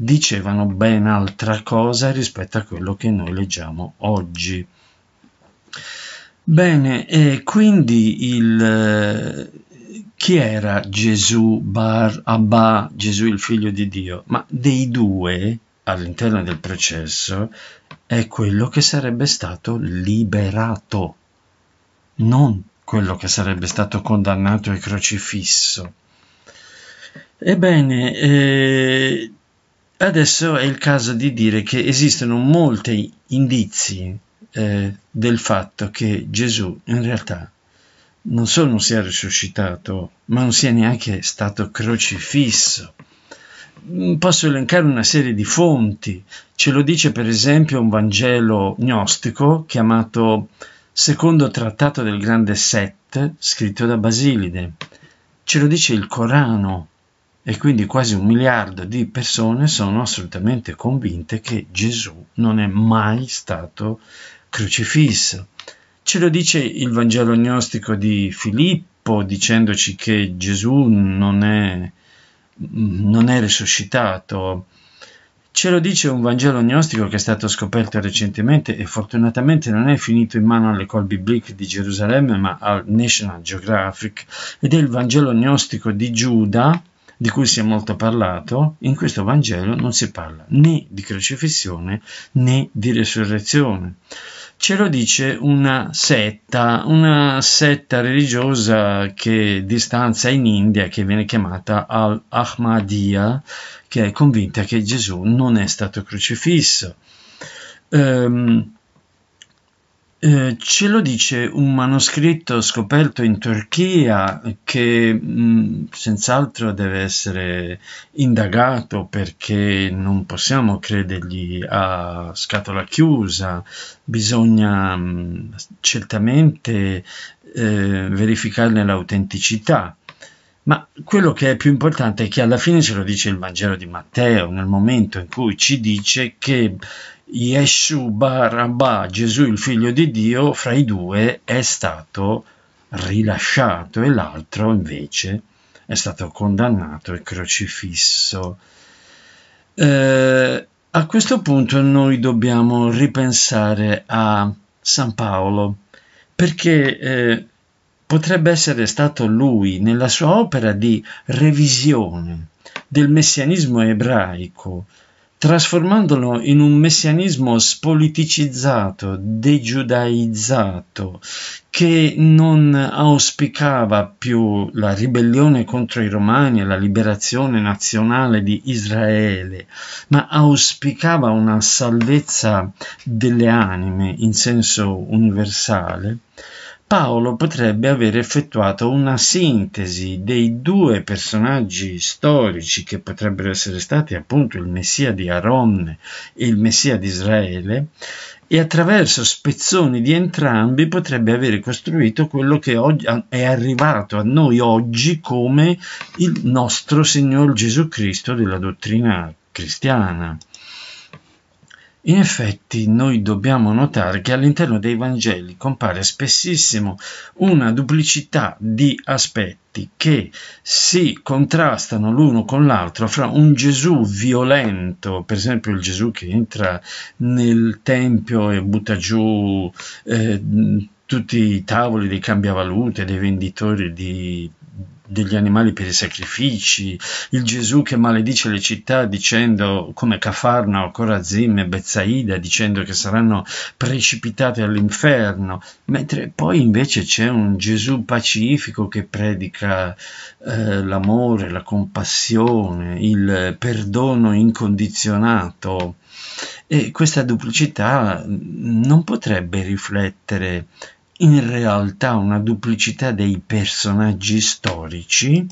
dicevano ben altra cosa rispetto a quello che noi leggiamo oggi. Bene, e quindi il, eh, chi era Gesù Bar Abba, Gesù il figlio di Dio? Ma dei due all'interno del processo è quello che sarebbe stato liberato, non quello che sarebbe stato condannato e crocifisso. Ebbene, eh, Adesso è il caso di dire che esistono molti indizi eh, del fatto che Gesù in realtà non solo non sia risuscitato, ma non sia neanche stato crocifisso. Mm, posso elencare una serie di fonti, ce lo dice per esempio un Vangelo gnostico chiamato Secondo Trattato del Grande Set, scritto da Basilide, ce lo dice il Corano, e quindi quasi un miliardo di persone sono assolutamente convinte che Gesù non è mai stato crocifisso. Ce lo dice il Vangelo gnostico di Filippo dicendoci che Gesù non è, non è risuscitato. Ce lo dice un Vangelo gnostico che è stato scoperto recentemente e fortunatamente non è finito in mano all'École Biblique di Gerusalemme ma al National Geographic ed è il Vangelo gnostico di Giuda di cui si è molto parlato, in questo Vangelo non si parla né di crocifissione né di resurrezione. Ce lo dice una setta, una setta religiosa che distanza in India, che viene chiamata Al-Ahmadiyya, che è convinta che Gesù non è stato crocifisso. Um, eh, ce lo dice un manoscritto scoperto in Turchia che mh, mm, senz'altro deve essere indagato perché non possiamo credergli a scatola chiusa, bisogna mh, mm, certamente eh, verificarne l'autenticità. Ma quello che è più importante è che alla fine ce lo dice il Vangelo di Matteo, nel momento in cui ci dice che Yeshu Barabba, Gesù il figlio di Dio, fra i due è stato rilasciato e l'altro invece è stato condannato e crocifisso. Eh, a questo punto noi dobbiamo ripensare a San Paolo perché eh, potrebbe essere stato lui nella sua opera di revisione del messianismo ebraico trasformandolo in un messianismo spoliticizzato, degiudaizzato, che non auspicava più la ribellione contro i romani e la liberazione nazionale di Israele, ma auspicava una salvezza delle anime in senso universale. Paolo potrebbe aver effettuato una sintesi dei due personaggi storici che potrebbero essere stati appunto il Messia di Aronne e il Messia di Israele e attraverso spezzoni di entrambi potrebbe aver costruito quello che è arrivato a noi oggi come il nostro Signor Gesù Cristo della dottrina cristiana. In effetti noi dobbiamo notare che all'interno dei Vangeli compare spessissimo una duplicità di aspetti che si contrastano l'uno con l'altro fra un Gesù violento, per esempio il Gesù che entra nel Tempio e butta giù eh, tutti i tavoli dei cambiavalute, dei venditori di degli animali per i sacrifici, il Gesù che maledice le città dicendo come Cafarna Corazim e Bezzaida dicendo che saranno precipitate all'inferno, mentre poi invece c'è un Gesù pacifico che predica eh, l'amore, la compassione, il perdono incondizionato. E questa duplicità non potrebbe riflettere in realtà una duplicità dei personaggi storici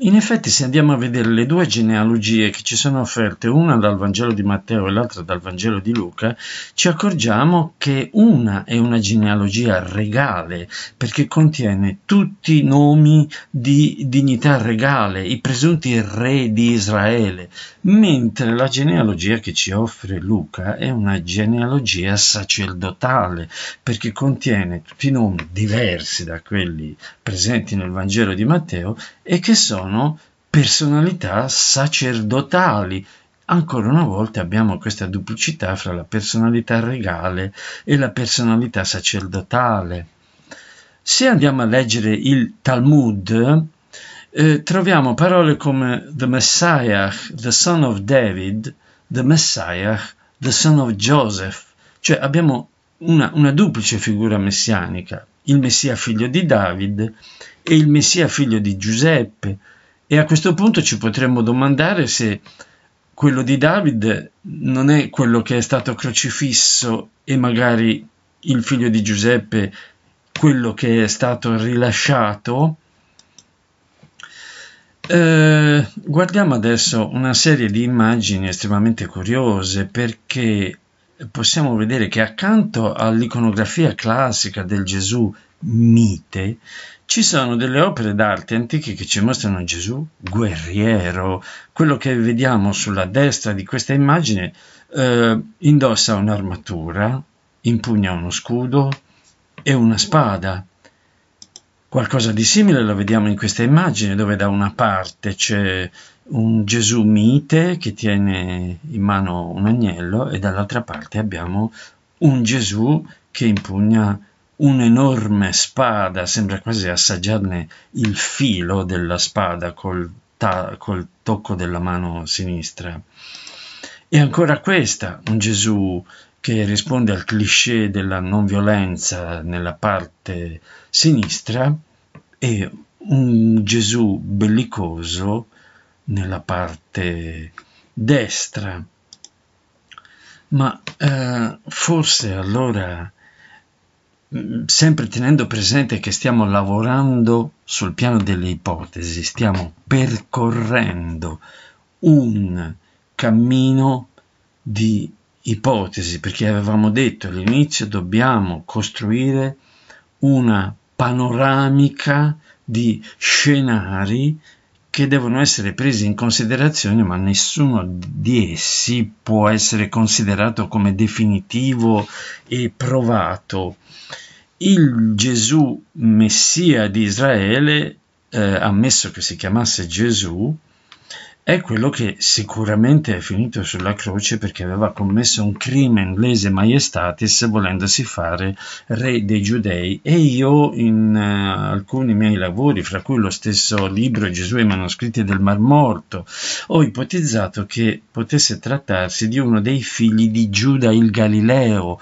in effetti, se andiamo a vedere le due genealogie che ci sono offerte, una dal Vangelo di Matteo e l'altra dal Vangelo di Luca, ci accorgiamo che una è una genealogia regale, perché contiene tutti i nomi di dignità regale, i presunti re di Israele, mentre la genealogia che ci offre Luca è una genealogia sacerdotale, perché contiene tutti i nomi diversi da quelli presenti nel Vangelo di Matteo e che sono personalità sacerdotali. Ancora una volta abbiamo questa duplicità fra la personalità regale e la personalità sacerdotale. Se andiamo a leggere il Talmud, eh, troviamo parole come The Messiah, The Son of David, The Messiah, The Son of Joseph, cioè abbiamo una, una duplice figura messianica, il Messia figlio di David e il Messia figlio di Giuseppe. E a questo punto ci potremmo domandare se quello di David non è quello che è stato crocifisso e magari il figlio di Giuseppe quello che è stato rilasciato. Eh, guardiamo adesso una serie di immagini estremamente curiose perché possiamo vedere che accanto all'iconografia classica del Gesù mite ci sono delle opere d'arte antiche che ci mostrano Gesù guerriero. Quello che vediamo sulla destra di questa immagine eh, indossa un'armatura, impugna uno scudo e una spada. Qualcosa di simile lo vediamo in questa immagine dove da una parte c'è un Gesù mite che tiene in mano un agnello e dall'altra parte abbiamo un Gesù che impugna un un'enorme spada, sembra quasi assaggiarne il filo della spada col, ta- col tocco della mano sinistra. E ancora questa, un Gesù che risponde al cliché della non violenza nella parte sinistra e un Gesù bellicoso nella parte destra. Ma eh, forse allora Mm, sempre tenendo presente che stiamo lavorando sul piano delle ipotesi, stiamo percorrendo un cammino di ipotesi, perché avevamo detto all'inizio dobbiamo costruire una panoramica di scenari che devono essere presi in considerazione, ma nessuno di essi può essere considerato come definitivo e provato. Il Gesù Messia di Israele, eh, ammesso che si chiamasse Gesù, è quello che sicuramente è finito sulla croce perché aveva commesso un crimine lese maiestatis volendosi fare re dei giudei e io in uh, alcuni miei lavori, fra cui lo stesso libro Gesù e i manoscritti del Mar Morto, ho ipotizzato che potesse trattarsi di uno dei figli di Giuda il Galileo,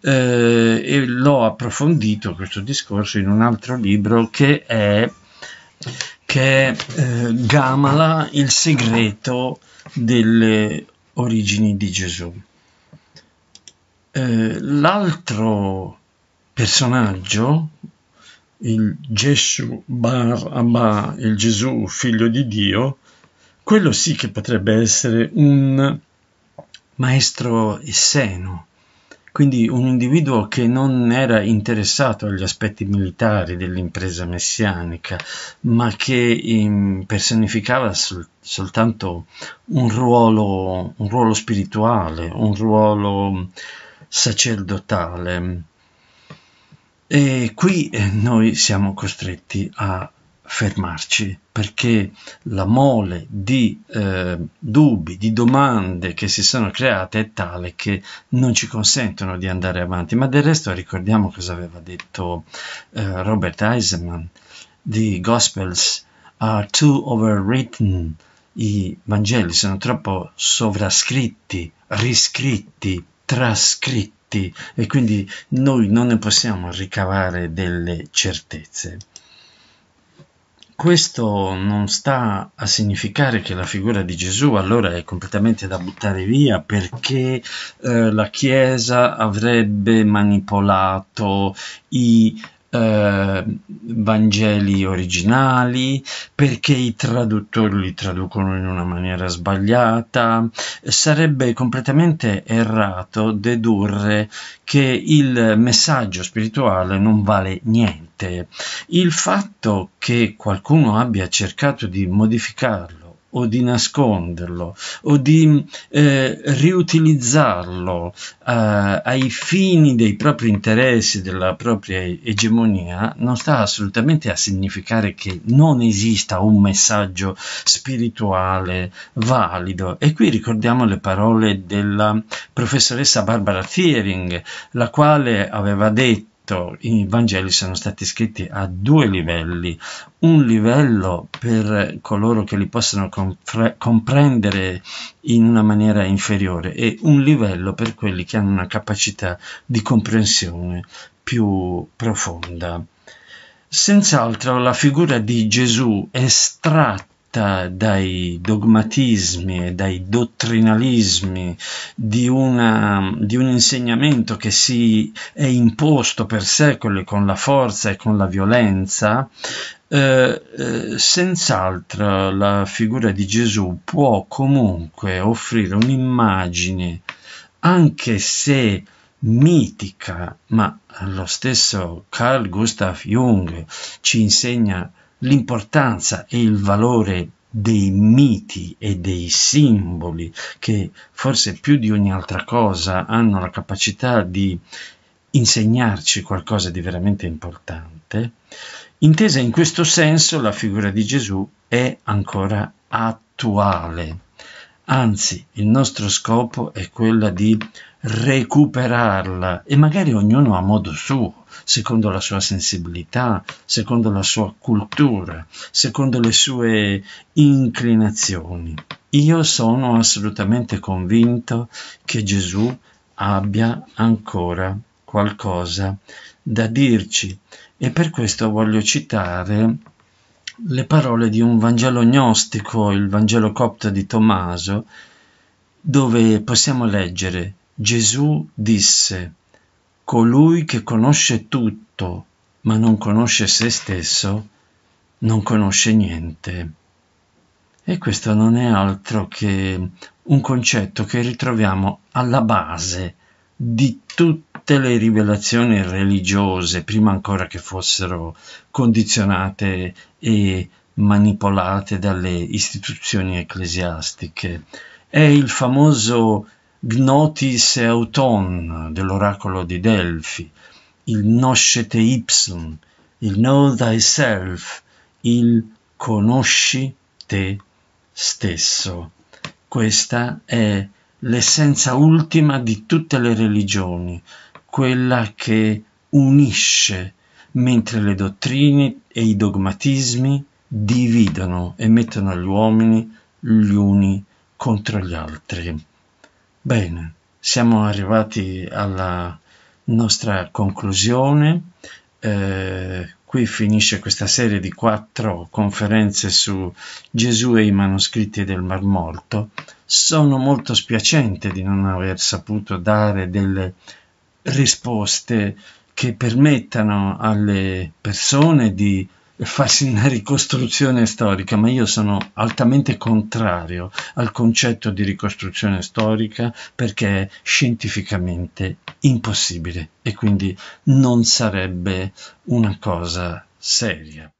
eh, e l'ho approfondito questo discorso in un altro libro che è che è eh, Gamala, il segreto delle origini di Gesù. Eh, l'altro personaggio, il Gesù Bar Abba, il Gesù figlio di Dio, quello sì che potrebbe essere un maestro esseno, quindi un individuo che non era interessato agli aspetti militari dell'impresa messianica, ma che ehm, personificava sol- soltanto un ruolo, un ruolo spirituale, un ruolo mm, sacerdotale. E qui eh, noi siamo costretti a fermarci perché la mole di eh, dubbi, di domande che si sono create è tale che non ci consentono di andare avanti. Ma del resto ricordiamo cosa aveva detto eh, Robert Eisenman: The Gospels are too overwritten. I Vangeli sono troppo sovrascritti, riscritti, trascritti e quindi noi non ne possiamo ricavare delle certezze. Questo non sta a significare che la figura di Gesù allora è completamente da buttare via perché eh, la Chiesa avrebbe manipolato i eh, Vangeli originali, perché i traduttori li traducono in una maniera sbagliata. Sarebbe completamente errato dedurre che il messaggio spirituale non vale niente. Il fatto che qualcuno abbia cercato di modificarlo o di nasconderlo o di eh, riutilizzarlo eh, ai fini dei propri interessi, della propria egemonia, non sta assolutamente a significare che non esista un messaggio spirituale valido. E qui ricordiamo le parole della professoressa Barbara Thiering, la quale aveva detto scritto, i Vangeli sono stati scritti a due livelli, un livello per coloro che li possono compre- comprendere in una maniera inferiore e un livello per quelli che hanno una capacità di comprensione più profonda. Senz'altro la figura di Gesù estratta afflitta dai dogmatismi e dai dottrinalismi di, una, di un insegnamento che si è imposto per secoli con la forza e con la violenza, eh, eh, senz'altro la figura di Gesù può comunque offrire un'immagine, anche se mitica, ma lo stesso Carl Gustav Jung ci insegna l'importanza e il valore dei miti e dei simboli che forse più di ogni altra cosa hanno la capacità di insegnarci qualcosa di veramente importante, intesa in questo senso la figura di Gesù è ancora attuale. Anzi, il nostro scopo è quello di recuperarla e magari ognuno a modo suo secondo la sua sensibilità, secondo la sua cultura, secondo le sue inclinazioni. Io sono assolutamente convinto che Gesù abbia ancora qualcosa da dirci e per questo voglio citare le parole di un Vangelo gnostico, il Vangelo copto di Tommaso, dove possiamo leggere Gesù disse Colui che conosce tutto, ma non conosce se stesso, non conosce niente. E questo non è altro che un concetto che ritroviamo alla base di tutte le rivelazioni religiose, prima ancora che fossero condizionate e manipolate dalle istituzioni ecclesiastiche. È il famoso Gnotis e Auton dell'oracolo di Delfi, il Noscete Ipsum, il Know Thyself, il Conosci te stesso. Questa è l'essenza ultima di tutte le religioni, quella che unisce, mentre le dottrine e i dogmatismi dividono e mettono gli uomini gli uni contro gli altri. Bene, siamo arrivati alla nostra conclusione. Eh, qui finisce questa serie di quattro conferenze su Gesù e i manoscritti del Mar Morto. Sono molto spiacente di non aver saputo dare delle risposte che permettano alle persone di farsi una ricostruzione storica, ma io sono altamente contrario al concetto di ricostruzione storica perché è scientificamente impossibile e quindi non sarebbe una cosa seria.